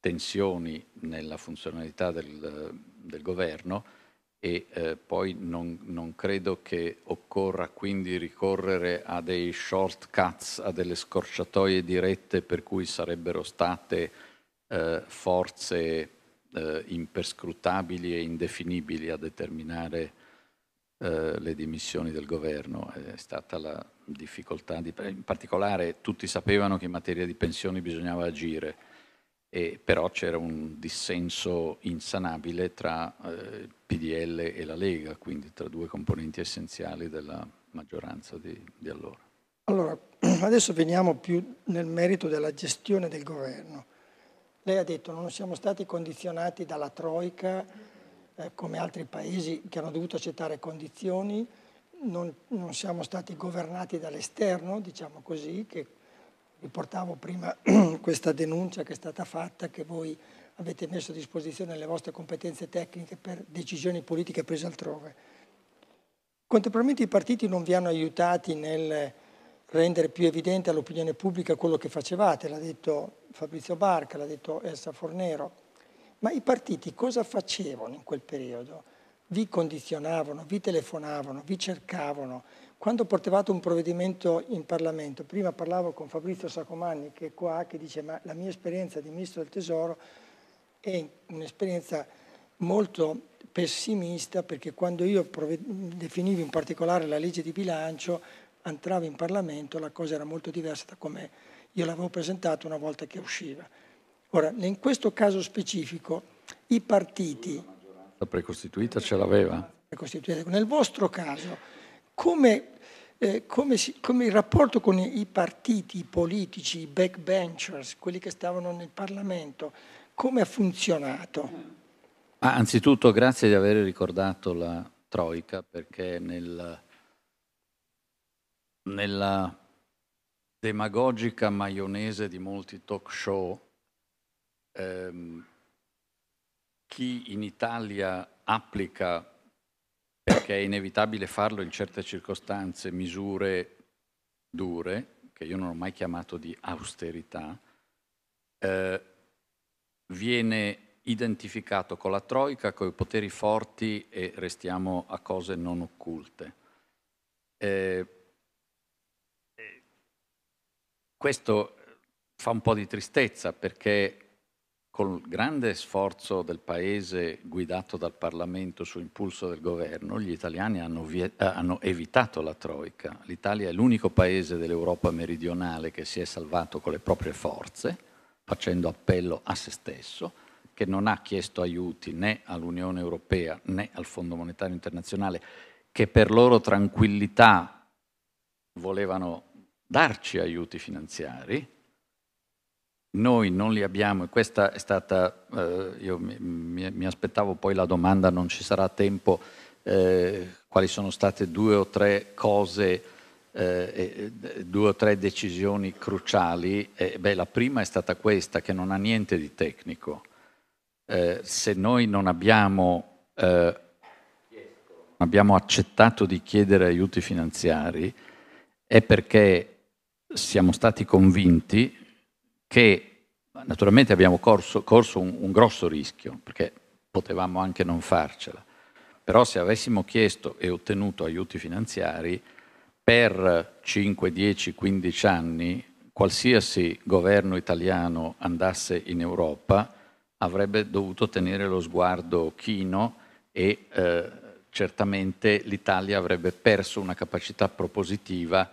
Speaker 2: tensioni nella funzionalità del, del governo e eh, poi non, non, credo che occorra quindi ricorrere a dei shortcuts, a delle scorciatoie dirette per cui sarebbero state eh, forze eh, imperscrutabili e indefinibili a determinare eh, le dimissioni del governo. Eh, è stata la difficoltà, di, in particolare tutti sapevano che in materia di pensioni bisognava agire e però c'era un dissenso insanabile tra eh, PDL e la Lega, quindi tra due componenti essenziali della maggioranza di, di allora.
Speaker 1: Allora, adesso veniamo più nel merito della gestione del governo. Lei ha detto che non siamo stati condizionati dalla Troica eh, come altri paesi che hanno dovuto accettare condizioni, non, non siamo stati governati dall'esterno, diciamo così, che riportavo prima questa denuncia che è stata fatta, che voi avete messo a disposizione le vostre competenze tecniche per decisioni politiche prese altrove. Contemporaneamente i partiti non vi hanno aiutati nel rendere più evidente all'opinione pubblica quello che facevate, l'ha detto Fabrizio Barca, l'ha detto Elsa Fornero, ma i partiti cosa facevano in quel periodo? Vi condizionavano, vi telefonavano, vi cercavano, quando portavate un provvedimento in Parlamento, prima parlavo con Fabrizio Sacomanni che è qua, che dice ma la mia esperienza di Ministro del Tesoro è un'esperienza molto pessimista perché quando io definivo in particolare la legge di bilancio, entravo in Parlamento, la cosa era molto diversa da come io l'avevo presentata una volta che usciva. Ora, in questo caso specifico, i partiti...
Speaker 2: La precostituita ce l'aveva?
Speaker 1: Nel vostro caso come, eh, come, si, come il rapporto con i partiti, i politici, i backbenchers, quelli che stavano nel Parlamento, come ha funzionato?
Speaker 2: Ah, anzitutto grazie di aver ricordato la Troica perché nel, nella demagogica maionese di molti talk show ehm, chi in Italia applica che è inevitabile farlo in certe circostanze, misure dure, che io non ho mai chiamato di austerità, eh, viene identificato con la troica, con i poteri forti e restiamo a cose non occulte. Eh, questo fa un po' di tristezza perché col grande sforzo del Paese guidato dal Parlamento su impulso del governo, gli italiani hanno, eh, hanno evitato la Troica. L'Italia è l'unico Paese dell'Europa meridionale che si è salvato con le proprie forze, facendo appello a se stesso, che non ha chiesto aiuti né all'Unione Europea né al Fondo Monetario Internazionale, che per loro tranquillità volevano darci aiuti finanziari, noi non li abbiamo, e questa è stata, eh, io mi, mi, mi, aspettavo poi la domanda, non ci sarà tempo, eh, quali sono state due o tre cose, eh, due o tre decisioni cruciali. Beh, la prima è stata questa, che non ha niente di tecnico. Eh, se noi non abbiamo, eh, abbiamo accettato di chiedere aiuti finanziari, è perché siamo stati convinti, che naturalmente abbiamo corso, corso un, un grosso rischio, perché potevamo anche non farcela, però se avessimo chiesto e ottenuto aiuti finanziari, per 5, 10, 15 anni qualsiasi governo italiano andasse in Europa avrebbe dovuto tenere lo sguardo chino e eh, certamente l'Italia avrebbe perso una capacità propositiva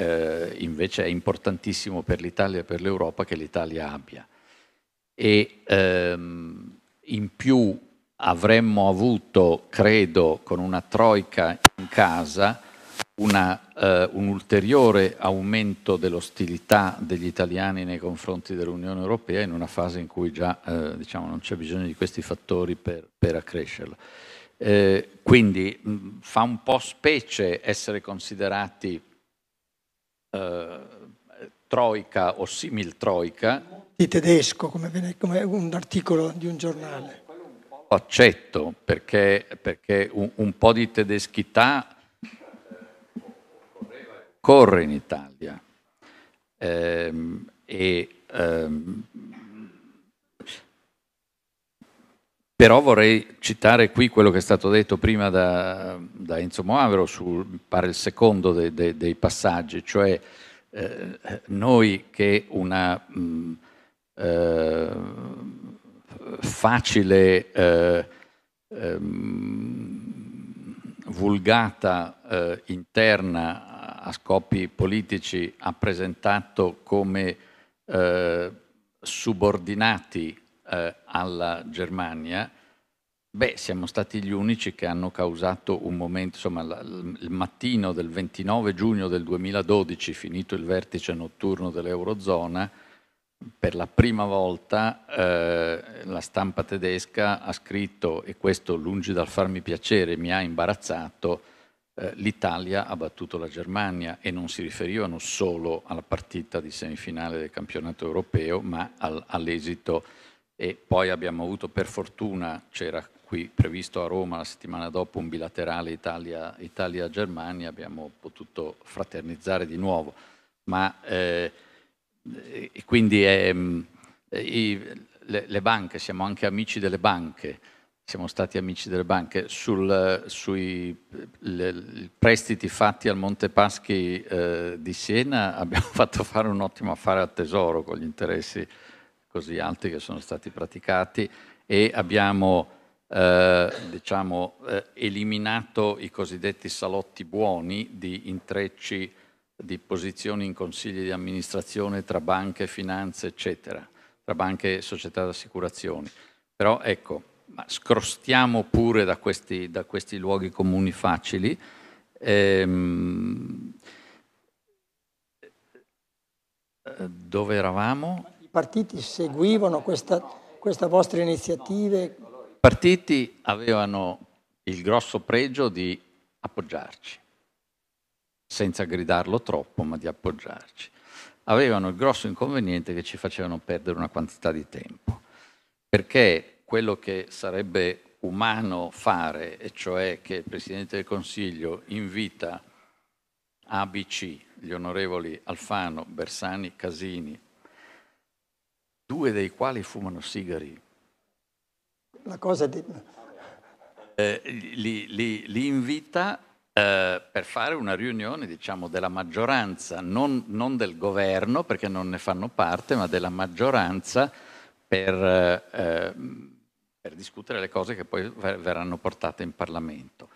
Speaker 2: eh, invece è importantissimo per l'Italia e per l'Europa che l'Italia abbia. E ehm, in più avremmo avuto, credo, con una troica in casa, una, eh, un ulteriore aumento dell'ostilità degli italiani nei confronti dell'Unione Europea in una fase in cui già eh, diciamo, non c'è bisogno di questi fattori per, per accrescerlo. Eh, quindi mh, fa un po' specie essere considerati eh, troica o simil troica.
Speaker 1: Di tedesco, come, come, un articolo di un giornale.
Speaker 2: Accetto perché, perché un, un, po' di tedeschità corre in Italia. Eh, e ehm, Però vorrei citare qui quello che è stato detto prima da, da Enzo Moavero sul, pare il secondo de, de, dei passaggi, cioè eh, noi che una mh, mm, eh, facile eh, ehm, vulgata eh, interna a scopi politici ha presentato come eh, subordinati eh, alla Germania, beh, siamo stati gli unici che hanno causato un momento, insomma, la, il mattino del 29 giugno del 2012, finito il vertice notturno dell'Eurozona, per la prima volta eh, la stampa tedesca ha scritto, e questo lungi dal farmi piacere mi ha imbarazzato, eh, l'Italia ha battuto la Germania e non si riferivano solo alla partita di semifinale del campionato europeo, ma al, all'esito e poi abbiamo avuto per fortuna, c'era qui previsto a Roma la settimana dopo un bilaterale Italia-Germania, Italia abbiamo potuto fraternizzare di nuovo. Ma eh, quindi è, mm, i, le, le, banche, siamo anche amici delle banche, siamo stati amici delle banche, Sul, sui le, prestiti fatti al Monte Paschi eh, di Siena abbiamo fatto fare un ottimo affare al tesoro con gli interessi così alti che sono stati praticati e abbiamo eh, diciamo, eh, eliminato i cosiddetti salotti buoni di intrecci di posizioni in consigli di amministrazione tra banche, finanze, eccetera, tra banche e società d'assicurazioni. Però ecco, scrostiamo pure da questi, da questi luoghi comuni facili. Ehm, eh, dove
Speaker 1: eravamo? partiti seguivano questa, queste vostre iniziative? I
Speaker 2: partiti avevano il grosso pregio di appoggiarci, senza gridarlo troppo, ma di appoggiarci. Avevano il grosso inconveniente che ci facevano perdere una quantità di tempo, perché quello che sarebbe umano fare, e cioè che il Presidente del Consiglio invita ABC, gli onorevoli Alfano, Bersani, Casini due dei quali fumano sigari. La cosa di... Eh, li, li, li, invita eh, per fare una riunione diciamo, della maggioranza, non, non, del governo perché non ne fanno parte, ma della maggioranza per, eh, per discutere le cose che poi verranno portate in Parlamento.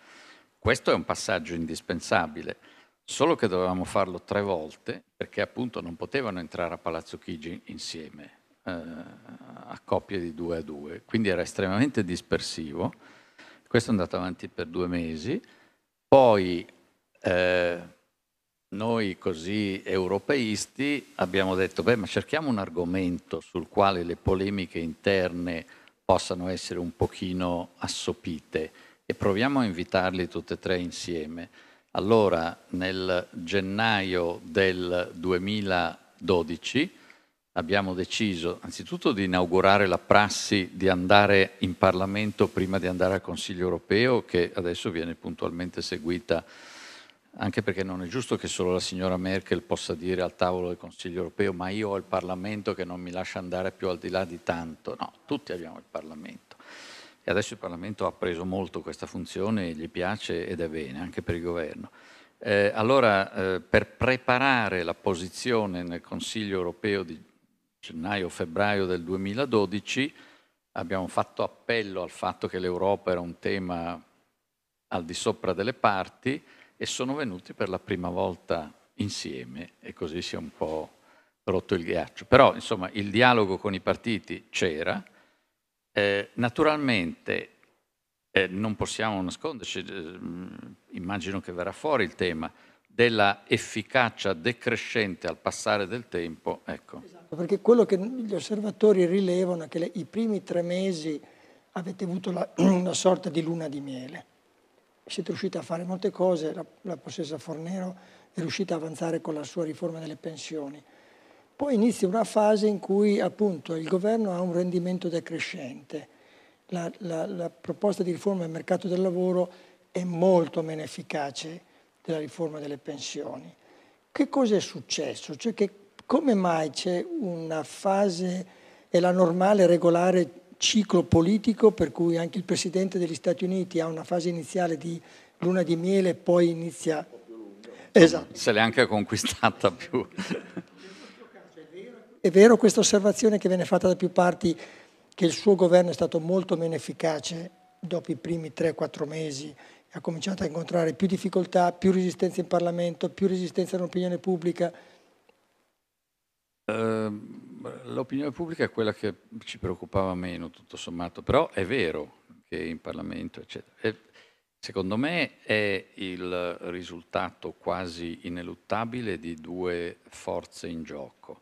Speaker 2: Questo è un passaggio indispensabile solo che dovevamo farlo tre volte perché appunto non potevano entrare a Palazzo Chigi insieme eh, a coppie di due a due, quindi era estremamente dispersivo. Questo è andato avanti per due mesi, poi eh, noi così europeisti abbiamo detto, beh, ma cerchiamo un argomento sul quale le polemiche interne possano essere un pochino assopite e proviamo a invitarli tutte e tre insieme. Allora, nel gennaio del 2012 abbiamo deciso anzitutto di inaugurare la prassi di andare in Parlamento prima di andare al Consiglio europeo, che adesso viene puntualmente seguita, anche perché non è giusto che solo la signora Merkel possa dire al tavolo del Consiglio europeo ma io ho il Parlamento che non mi lascia andare più al di là di tanto. No, tutti abbiamo il Parlamento. E adesso il Parlamento ha preso molto questa funzione, e gli piace ed è bene, anche per il governo. Eh, allora, eh, per preparare la posizione nel Consiglio europeo di gennaio-febbraio del 2012, abbiamo fatto appello al fatto che l'Europa era un tema al di sopra delle parti e sono venuti per la prima volta insieme e così si è un po' rotto il ghiaccio. Però insomma il dialogo con i partiti c'era. Eh, naturalmente eh, non possiamo nasconderci, eh, immagino che verrà fuori il tema, della efficacia decrescente al passare del tempo. Ecco.
Speaker 1: Perché quello che gli osservatori rilevano è che le, i primi tre mesi avete avuto la, una sorta di luna di miele. Siete riusciti a fare molte cose, la, la possessa Fornero è riuscita a avanzare con la sua riforma delle pensioni. Poi inizia una fase in cui appunto il governo ha un rendimento decrescente. La, la, la, proposta di riforma del mercato del lavoro è molto meno efficace della riforma delle pensioni. Che cosa è successo? Cioè che come mai c'è una fase, è la normale, regolare ciclo politico per cui anche il Presidente degli Stati Uniti ha una fase iniziale di luna di miele e poi inizia...
Speaker 2: Esatto. Se l'è anche conquistata più.
Speaker 1: È vero questa osservazione che viene fatta da più parti che il suo governo è stato molto meno efficace dopo i primi 3-4 mesi, ha cominciato a incontrare più difficoltà, più resistenza in Parlamento, più resistenza nell'opinione pubblica,
Speaker 2: Ehm, l'opinione pubblica è quella che ci preoccupava meno, tutto sommato, però è vero che in Parlamento, eccetera. È, secondo me è il risultato quasi ineluttabile di due forze in gioco.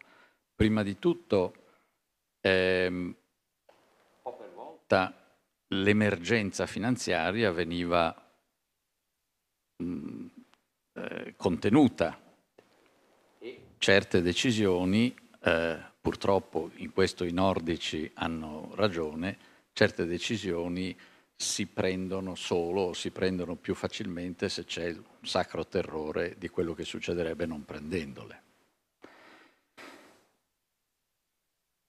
Speaker 2: Prima di tutto, ehm, volta l'emergenza finanziaria veniva mh, eh, contenuta certe decisioni, eh, purtroppo in questo i nordici hanno ragione, certe decisioni si prendono solo o si prendono più facilmente se c'è un sacro terrore di quello che succederebbe non prendendole.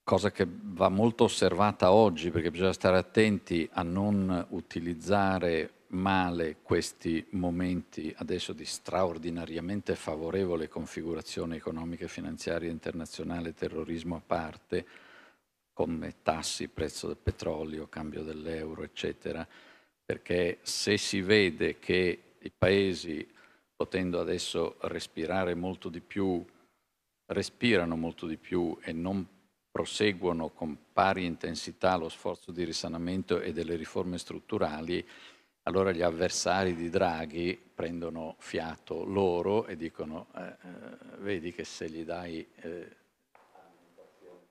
Speaker 2: Cosa che va molto osservata oggi perché bisogna stare attenti a non utilizzare male questi momenti adesso di straordinariamente favorevole configurazione economica e finanziaria internazionale, terrorismo a parte, come tassi, prezzo del petrolio, cambio dell'euro, eccetera, perché se si vede che i paesi, potendo adesso respirare molto di più, respirano molto di più e non proseguono con pari intensità lo sforzo di risanamento e delle riforme strutturali, allora gli avversari di Draghi prendono fiato loro e dicono eh, eh, vedi che se gli dai eh,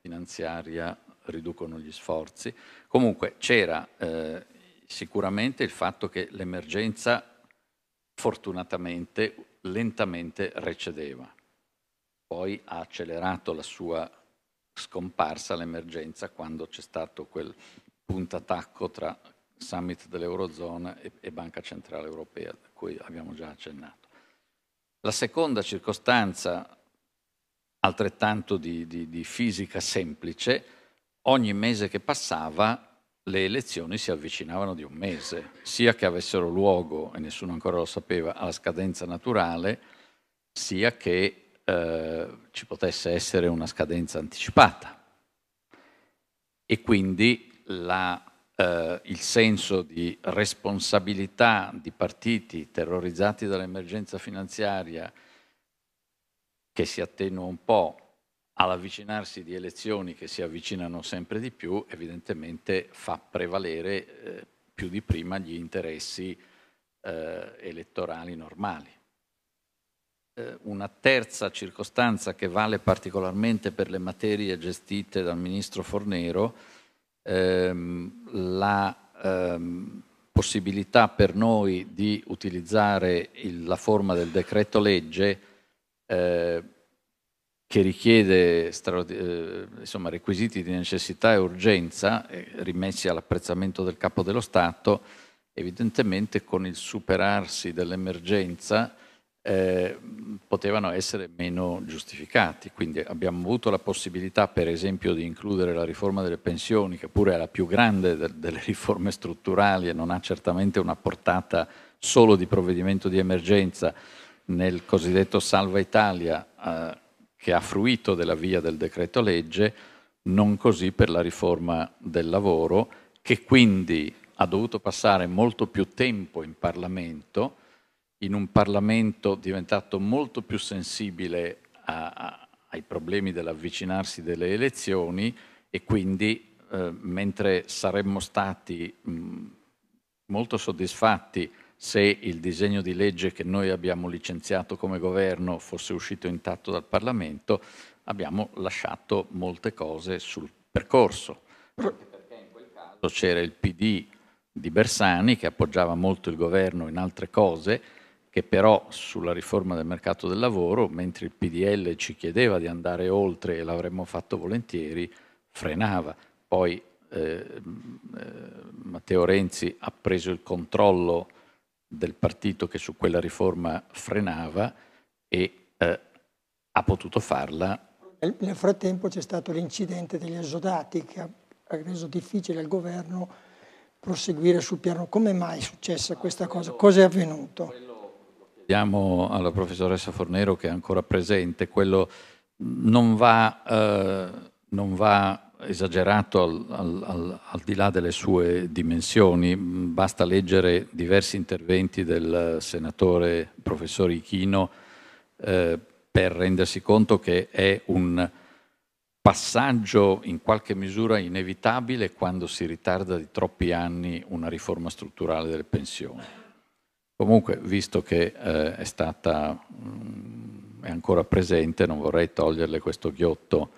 Speaker 2: finanziaria riducono gli sforzi. Comunque c'era eh, sicuramente il fatto che l'emergenza fortunatamente lentamente recedeva, poi ha accelerato la sua scomparsa l'emergenza quando c'è stato quel puntatacco tra summit dell'Eurozona e, e Banca Centrale Europea, a cui abbiamo già accennato. La seconda circostanza, altrettanto di, di, di fisica semplice, ogni mese che passava le elezioni si avvicinavano di un mese, sia che avessero luogo, e nessuno ancora lo sapeva, alla scadenza naturale, sia che eh, ci potesse essere una scadenza anticipata. E quindi la eh, il senso di responsabilità di partiti terrorizzati dall'emergenza finanziaria che si attenua un po' all'avvicinarsi di elezioni che si avvicinano sempre di più, evidentemente fa prevalere eh, più di prima gli interessi eh, elettorali normali. Eh, una terza circostanza che vale particolarmente per le materie gestite dal ministro Fornero ehm, la ehm, possibilità per noi di utilizzare il, la forma del decreto legge eh, che richiede eh, insomma, requisiti di necessità e urgenza eh, rimessi all'apprezzamento del capo dello Stato, evidentemente con il superarsi dell'emergenza eh, potevano essere meno giustificati. Quindi abbiamo avuto la possibilità, per esempio, di includere la riforma delle pensioni, che pure è la più grande de- delle riforme strutturali e non ha certamente una portata solo di provvedimento di emergenza, nel cosiddetto Salva Italia, eh, che ha fruito della via del decreto legge, non così per la riforma del lavoro, che quindi ha dovuto passare molto più tempo in Parlamento in un Parlamento diventato molto più sensibile a, a, ai problemi dell'avvicinarsi delle elezioni e quindi eh, mentre saremmo stati mh, molto soddisfatti se il disegno di legge che noi abbiamo licenziato come governo fosse uscito intatto dal Parlamento, abbiamo lasciato molte cose sul percorso. Anche perché in quel caso c'era il PD di Bersani che appoggiava molto il governo in altre cose che però sulla riforma del mercato del lavoro, mentre il PDL ci chiedeva di andare oltre e l'avremmo fatto volentieri, frenava. Poi eh, eh, Matteo Renzi ha preso il controllo del partito che su quella riforma frenava e eh, ha potuto farla.
Speaker 1: Nel frattempo c'è stato l'incidente degli esodati che ha reso difficile al governo proseguire sul piano. Come mai è successa questa cosa? Cos'è avvenuto? avvenuto?
Speaker 2: chiediamo alla professoressa Fornero che è ancora presente, quello non va, eh, non va esagerato al, al, al, di là delle sue dimensioni, basta leggere diversi interventi del senatore professor Ichino eh, per rendersi conto che è un passaggio in qualche misura inevitabile quando si ritarda di troppi anni una riforma strutturale delle pensioni. Comunque, visto che eh, è stata, mh, mm, è ancora presente, non vorrei toglierle questo ghiotto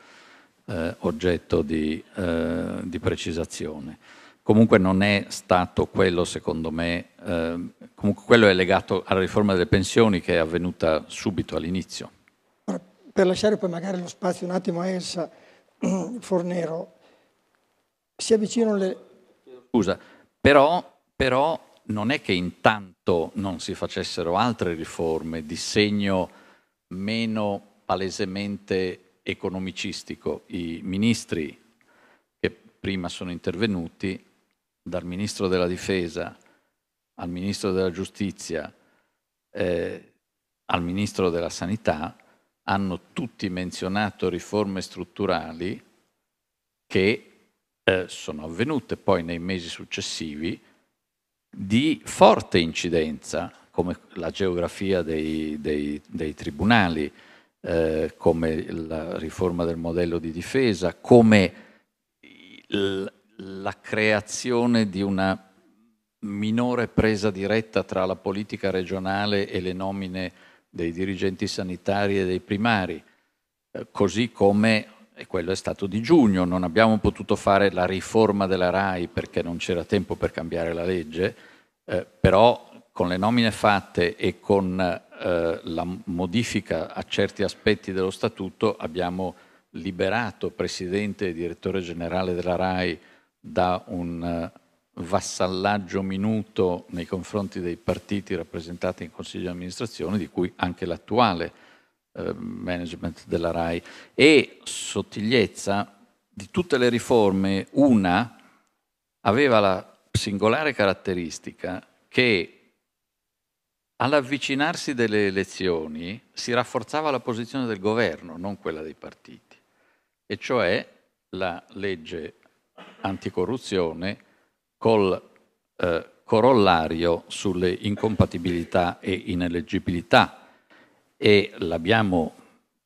Speaker 2: eh, oggetto di, eh, di, precisazione. Comunque non è stato quello, secondo me, ehm, comunque quello è legato alla riforma delle pensioni che è avvenuta subito all'inizio.
Speaker 1: Per lasciare poi magari lo spazio un attimo a Elsa Fornero, si avvicinano le...
Speaker 2: Scusa, però, però non è che intanto non si facessero altre riforme di segno meno palesemente economicistico. I ministri che prima sono intervenuti, dal ministro della difesa al ministro della giustizia, eh, al ministro della sanità, hanno tutti menzionato riforme strutturali che eh, sono avvenute poi nei mesi successivi, di forte incidenza, come la geografia dei, dei, dei tribunali, eh, come la riforma del modello di difesa, come il, la creazione di una minore presa diretta tra la politica regionale e le nomine dei dirigenti sanitari e dei primari, eh, così come e quello è stato di giugno, non abbiamo potuto fare la riforma della RAI perché non c'era tempo per cambiare la legge, eh, però con le nomine fatte e con eh, la modifica a certi aspetti dello statuto abbiamo liberato presidente e direttore generale della RAI da un eh, vassallaggio minuto nei confronti dei partiti rappresentati in consiglio di amministrazione, di cui anche l'attuale eh, management della RAI e sottigliezza di tutte le riforme, una aveva la singolare caratteristica che all'avvicinarsi delle elezioni si rafforzava la posizione del governo, non quella dei partiti, e cioè la legge anticorruzione col eh, corollario sulle incompatibilità e ineleggibilità e l'abbiamo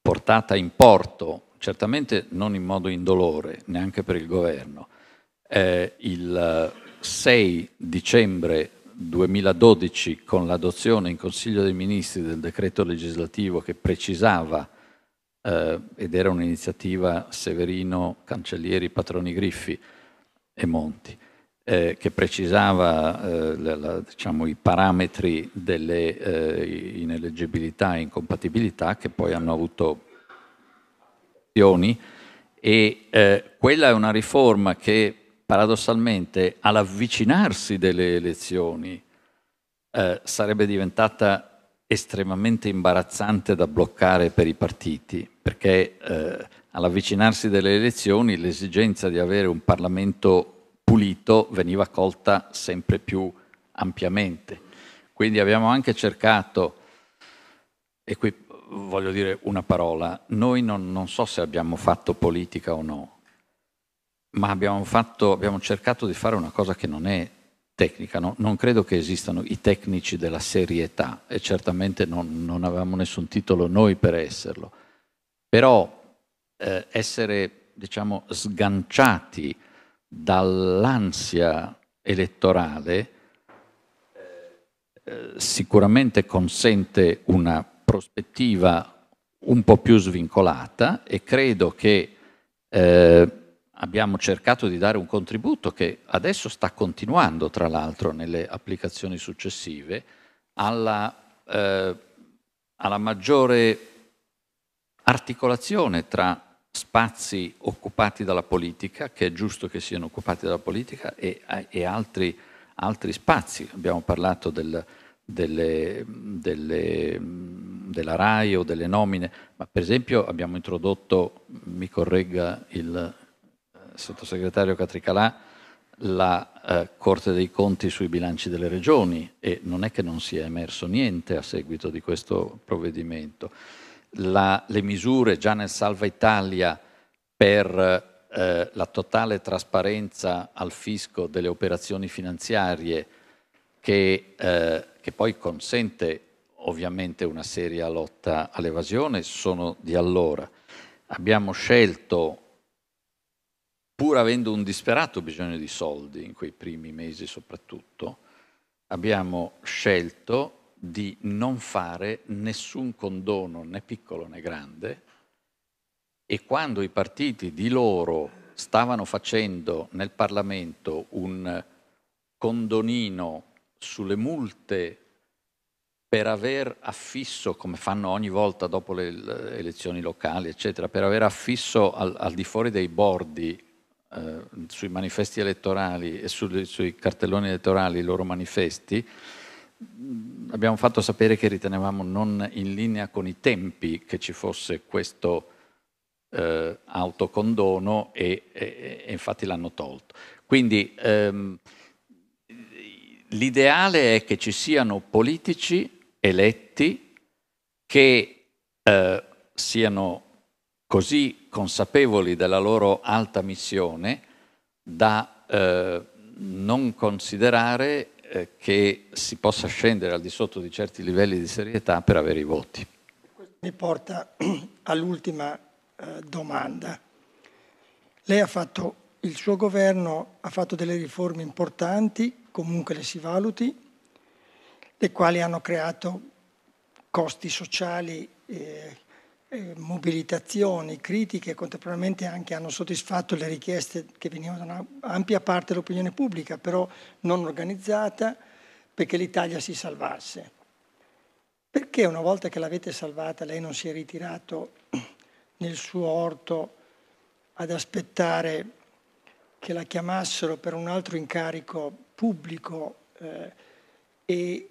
Speaker 2: portata in porto, certamente non in modo indolore, neanche per il governo, eh, il 6 dicembre 2012 con l'adozione in Consiglio dei Ministri del decreto legislativo che precisava, eh, ed era un'iniziativa Severino, Cancellieri, Patroni Griffi e Monti, eh, che precisava eh, la, diciamo, i parametri delle eh, ineleggibilità e incompatibilità che poi hanno avuto azioni e eh, quella è una riforma che paradossalmente all'avvicinarsi delle elezioni eh, sarebbe diventata estremamente imbarazzante da bloccare per i partiti perché eh, all'avvicinarsi delle elezioni l'esigenza di avere un Parlamento pulito veniva colta sempre più ampiamente. Quindi abbiamo anche cercato, e qui voglio dire una parola, noi non, non so se abbiamo fatto politica o no, ma abbiamo, fatto, abbiamo cercato di fare una cosa che non è tecnica, no? non credo che esistano i tecnici della serietà e certamente non, non avevamo nessun titolo noi per esserlo, però eh, essere diciamo sganciati dall'ansia elettorale eh, sicuramente consente una prospettiva un po' più svincolata e credo che eh, abbiamo cercato di dare un contributo che adesso sta continuando, tra l'altro, nelle applicazioni successive, alla, eh, alla maggiore articolazione tra spazi occupati dalla politica, che è giusto che siano occupati dalla politica, e, e altri, altri, spazi. Abbiamo parlato del, delle, delle, della RAI o delle nomine, ma per esempio abbiamo introdotto, mi corregga il eh, sottosegretario Catricalà, la eh, Corte dei Conti sui bilanci delle regioni e non è che non sia emerso niente a seguito di questo provvedimento la, le misure già nel Salva Italia per eh, la totale trasparenza al fisco delle operazioni finanziarie che, eh, che poi consente ovviamente una seria lotta all'evasione sono di allora. Abbiamo scelto, pur avendo un disperato bisogno di soldi in quei primi mesi soprattutto, abbiamo scelto di non fare nessun condono né piccolo né grande e quando i partiti di loro stavano facendo nel Parlamento un condonino sulle multe per aver affisso, come fanno ogni volta dopo le elezioni locali, eccetera, per aver affisso al, al di fuori dei bordi eh, sui manifesti elettorali e su, sui cartelloni elettorali i loro manifesti, abbiamo fatto sapere che ritenevamo non in linea con i tempi che ci fosse questo eh, autocondono e, e, e infatti l'hanno tolto. Quindi ehm, l'ideale è che ci siano politici eletti che eh, siano così consapevoli della loro alta missione da eh, non considerare eh, che si possa scendere al di sotto di certi livelli di serietà per avere i voti.
Speaker 1: Questo mi porta all'ultima eh, domanda. Lei ha fatto, il suo governo ha fatto delle riforme importanti, comunque le si valuti, le quali hanno creato costi sociali eh, eh, mobilitazioni, critiche, contemporaneamente anche hanno soddisfatto le richieste che venivano da un'ampia parte dell'opinione pubblica, però non organizzata, perché l'Italia si salvasse. Perché una volta che l'avete salvata lei non si è ritirato nel suo orto ad aspettare che la chiamassero per un altro incarico pubblico eh, e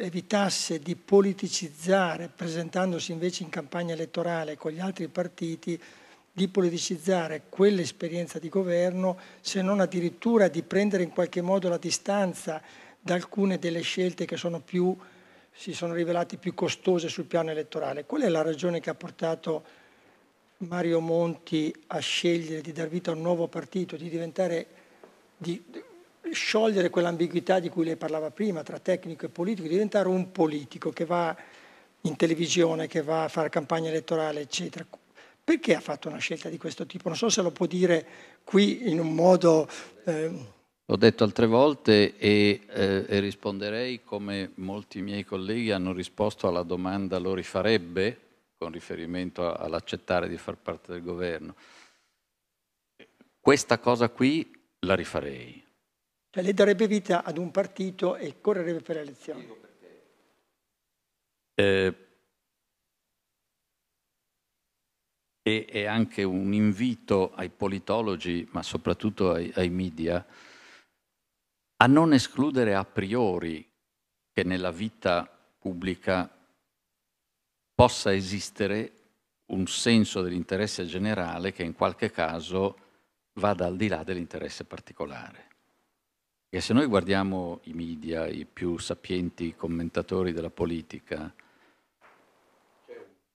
Speaker 1: evitasse di politicizzare, presentandosi invece in campagna elettorale con gli altri partiti, di politicizzare quell'esperienza di governo, se non addirittura di prendere in qualche modo la distanza da alcune delle scelte che sono più, si sono rivelate più costose sul piano elettorale. Qual è la ragione che ha portato Mario Monti a scegliere di dar vita a un nuovo partito, di diventare di, sciogliere quell'ambiguità di cui lei parlava prima tra tecnico e politico, diventare un politico che va in televisione, che va a fare campagna elettorale, eccetera. Perché ha fatto una scelta di questo tipo? Non so se lo può dire qui in un modo... Eh...
Speaker 2: L'ho detto altre volte e, eh, e risponderei come molti miei colleghi hanno risposto alla domanda lo rifarebbe con riferimento all'accettare di far parte del governo. Questa cosa qui la rifarei,
Speaker 1: cioè lei darebbe vita ad un partito e correrebbe per le elezioni.
Speaker 2: Eh, e è anche un invito ai politologi, ma soprattutto ai, ai media, a non escludere a priori che nella vita pubblica possa esistere un senso dell'interesse generale che in qualche caso vada al di là dell'interesse particolare. E se noi guardiamo i media, i più sapienti commentatori della politica,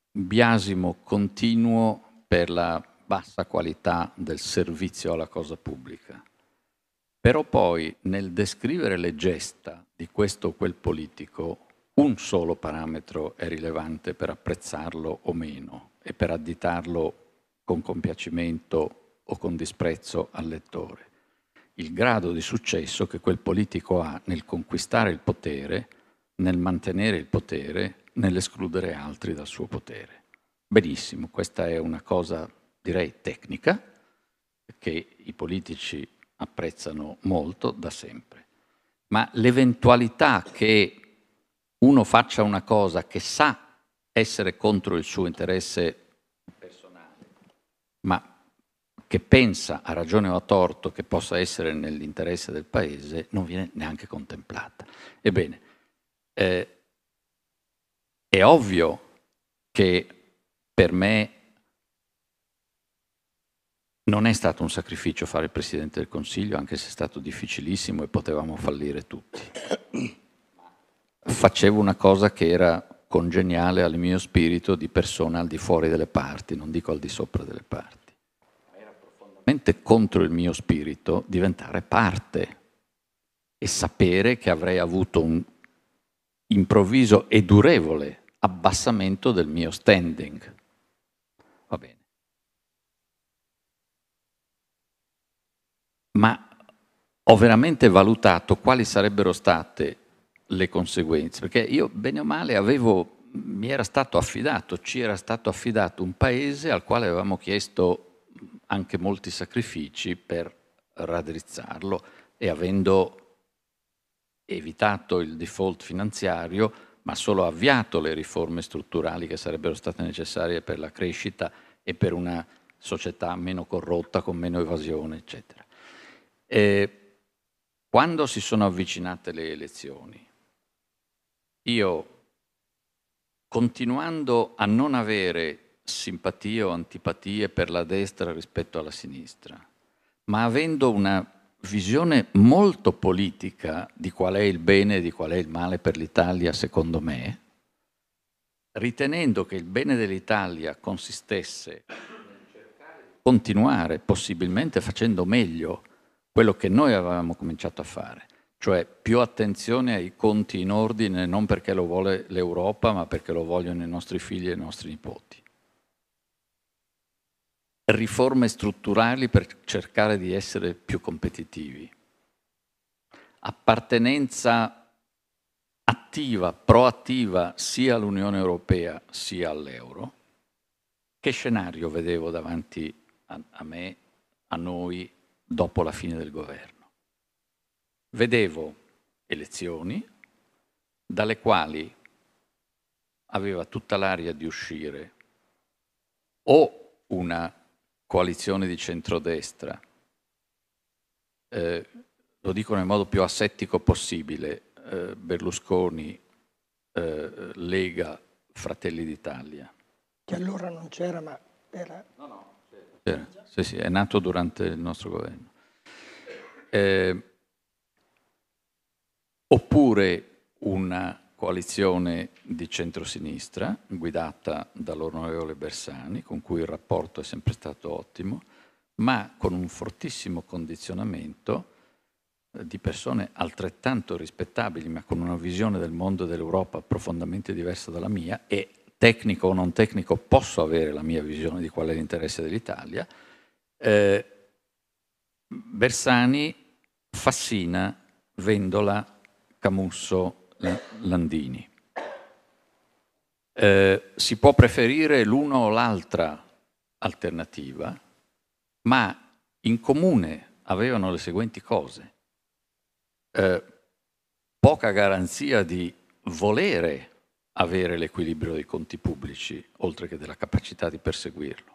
Speaker 2: biasimo continuo per la bassa qualità del servizio alla cosa pubblica. Però poi nel descrivere le gesta di questo o quel politico, un solo parametro è rilevante per apprezzarlo o meno e per additarlo con compiacimento o con disprezzo al lettore il grado di successo che quel politico ha nel conquistare il potere, nel mantenere il potere, nell'escludere altri dal suo potere. Benissimo, questa è una cosa direi tecnica che i politici apprezzano molto da sempre, ma l'eventualità che uno faccia una cosa che sa essere contro il suo interesse personale, ma che pensa, a ragione o a torto, che possa essere nell'interesse del Paese, non viene neanche contemplata. Ebbene, eh, è ovvio che per me non è stato un sacrificio fare il Presidente del Consiglio, anche se è stato difficilissimo e potevamo fallire tutti. Facevo una cosa che era congeniale al mio spirito di persona al di fuori delle parti, non dico al di sopra delle parti mente contro il mio spirito, diventare parte e sapere che avrei avuto un improvviso e durevole abbassamento del mio standing. Va bene. Ma ho veramente valutato quali sarebbero state le conseguenze, perché io bene o male avevo, mi era stato affidato, ci era stato affidato un paese al quale avevamo chiesto anche molti sacrifici per raddrizzarlo e avendo evitato il default finanziario, ma solo avviato le riforme strutturali che sarebbero state necessarie per la crescita e per una società meno corrotta, con meno evasione, eccetera. E quando si sono avvicinate le elezioni, io, continuando a non avere simpatie o antipatie per la destra rispetto alla sinistra, ma avendo una visione molto politica di qual è il bene e di qual è il male per l'Italia, secondo me, ritenendo che il bene dell'Italia consistesse continuare, possibilmente facendo meglio quello che noi avevamo cominciato a fare, cioè più attenzione ai conti in ordine non perché lo vuole l'Europa, ma perché lo vogliono i nostri figli e i nostri nipoti riforme strutturali per cercare di essere più competitivi, appartenenza attiva, proattiva sia all'Unione Europea sia all'euro. Che scenario vedevo davanti a, a me, a noi, dopo la fine del governo? Vedevo elezioni dalle quali aveva tutta l'aria di uscire o una coalizione di centrodestra, eh, lo dico nel modo più assettico possibile, eh, Berlusconi, eh, Lega, Fratelli d'Italia.
Speaker 1: Che allora non c'era, ma era... No,
Speaker 2: no, c'era. Sì, sì, è nato durante il nostro governo. Eh, oppure una coalizione di centrosinistra guidata dall'onorevole Bersani, con cui il rapporto è sempre stato ottimo, ma con un fortissimo condizionamento eh, di persone altrettanto rispettabili, ma con una visione del mondo dell'Europa profondamente diversa dalla mia e tecnico o non tecnico posso avere la mia visione di qual è l'interesse dell'Italia, eh, Bersani, Fassina, Vendola, Camusso, Landini. Eh, si può preferire l'una o l'altra alternativa, ma in comune avevano le seguenti cose. Eh, poca garanzia di volere avere l'equilibrio dei conti pubblici, oltre che della capacità di perseguirlo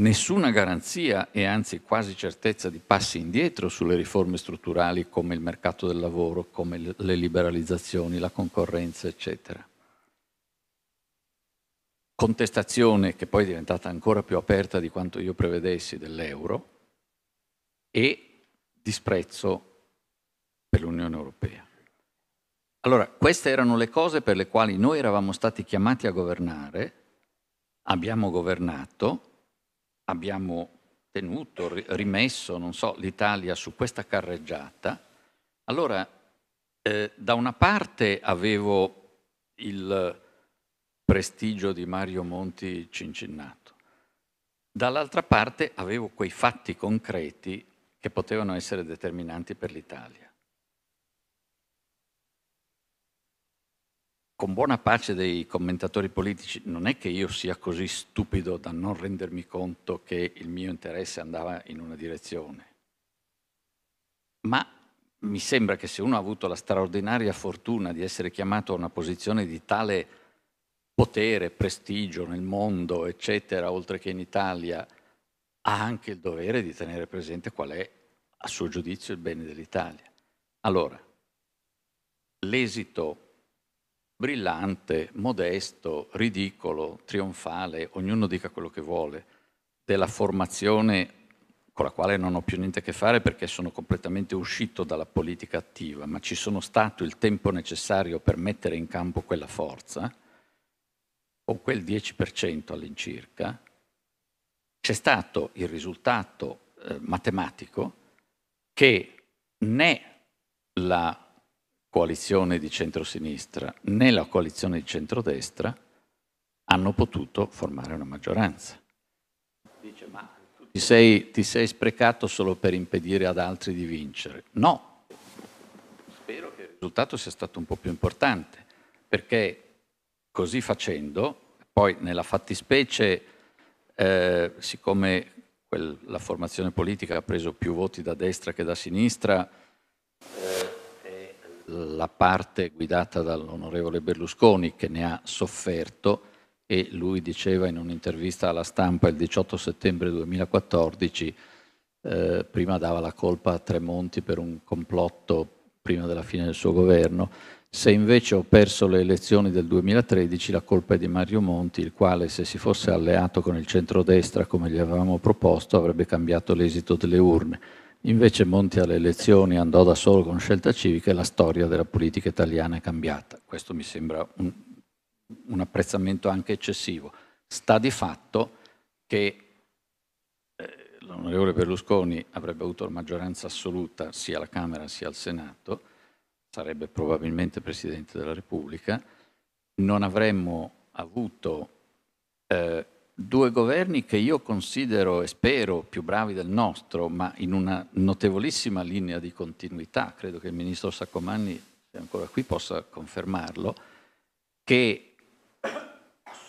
Speaker 2: nessuna garanzia e anzi quasi certezza di passi indietro sulle riforme strutturali come il mercato del lavoro, come le liberalizzazioni, la concorrenza, eccetera. Contestazione che poi è diventata ancora più aperta di quanto io prevedessi dell'euro e disprezzo per l'Unione Europea. Allora, queste erano le cose per le quali noi eravamo stati chiamati a governare, abbiamo governato abbiamo tenuto, rimesso, non so, l'Italia su questa carreggiata, allora eh, da una parte avevo il prestigio di Mario Monti Cincinnato, dall'altra parte avevo quei fatti concreti che potevano essere determinanti per l'Italia. con buona pace dei commentatori politici, non è che io sia così stupido da non rendermi conto che il mio interesse andava in una direzione, ma mi sembra che se uno ha avuto la straordinaria fortuna di essere chiamato a una posizione di tale potere, prestigio nel mondo, eccetera, oltre che in Italia, ha anche il dovere di tenere presente qual è, a suo giudizio, il bene dell'Italia. Allora, l'esito brillante, modesto, ridicolo, trionfale, ognuno dica quello che vuole, della formazione con la quale non ho più niente a che fare perché sono completamente uscito dalla politica attiva, ma ci sono stato il tempo necessario per mettere in campo quella forza, con quel 10% all'incirca, c'è stato il risultato eh, matematico che né la coalizione di centrosinistra né la coalizione di centrodestra hanno potuto formare una maggioranza. Dice, ma tu ti sei, ti sei sprecato solo per impedire ad altri di vincere. No, spero che il risultato sia stato un po' più importante, perché così facendo, poi nella fattispecie, eh, siccome quel, la formazione politica ha preso più voti da destra che da sinistra, eh, la parte guidata dall'onorevole Berlusconi che ne ha sofferto e lui diceva in un'intervista alla stampa il 18 settembre 2014, eh, prima dava la colpa a Tremonti per un complotto prima della fine del suo governo, se invece ho perso le elezioni del 2013 la colpa è di Mario Monti, il quale se si fosse alleato con il centrodestra come gli avevamo proposto avrebbe cambiato l'esito delle urne. Invece Monti alle elezioni andò da solo con scelta civica e la storia della politica italiana è cambiata. Questo mi sembra un, un apprezzamento anche eccessivo. Sta di fatto che eh, l'onorevole Berlusconi avrebbe avuto la maggioranza assoluta sia alla Camera sia al Senato, sarebbe probabilmente Presidente della Repubblica, non avremmo avuto eh, due governi che io considero e spero più bravi del nostro, ma in una notevolissima linea di continuità, credo che il ministro Saccomanni, se ancora qui, possa confermarlo, che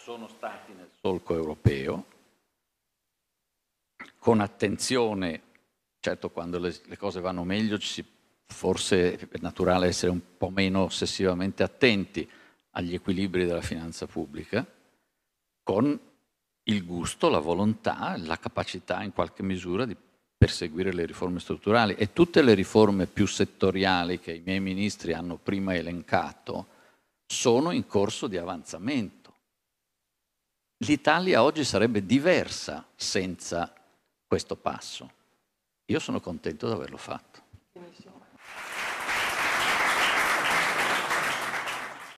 Speaker 2: sono stati nel solco europeo, con attenzione, certo quando le, le cose vanno meglio ci si, forse è naturale essere un po' meno ossessivamente attenti agli equilibri della finanza pubblica, con il gusto, la volontà, la capacità in qualche misura di perseguire le riforme strutturali e tutte le riforme più settoriali che i miei ministri hanno prima elencato sono in corso di avanzamento. L'Italia oggi sarebbe diversa senza questo passo. Io sono contento di averlo fatto.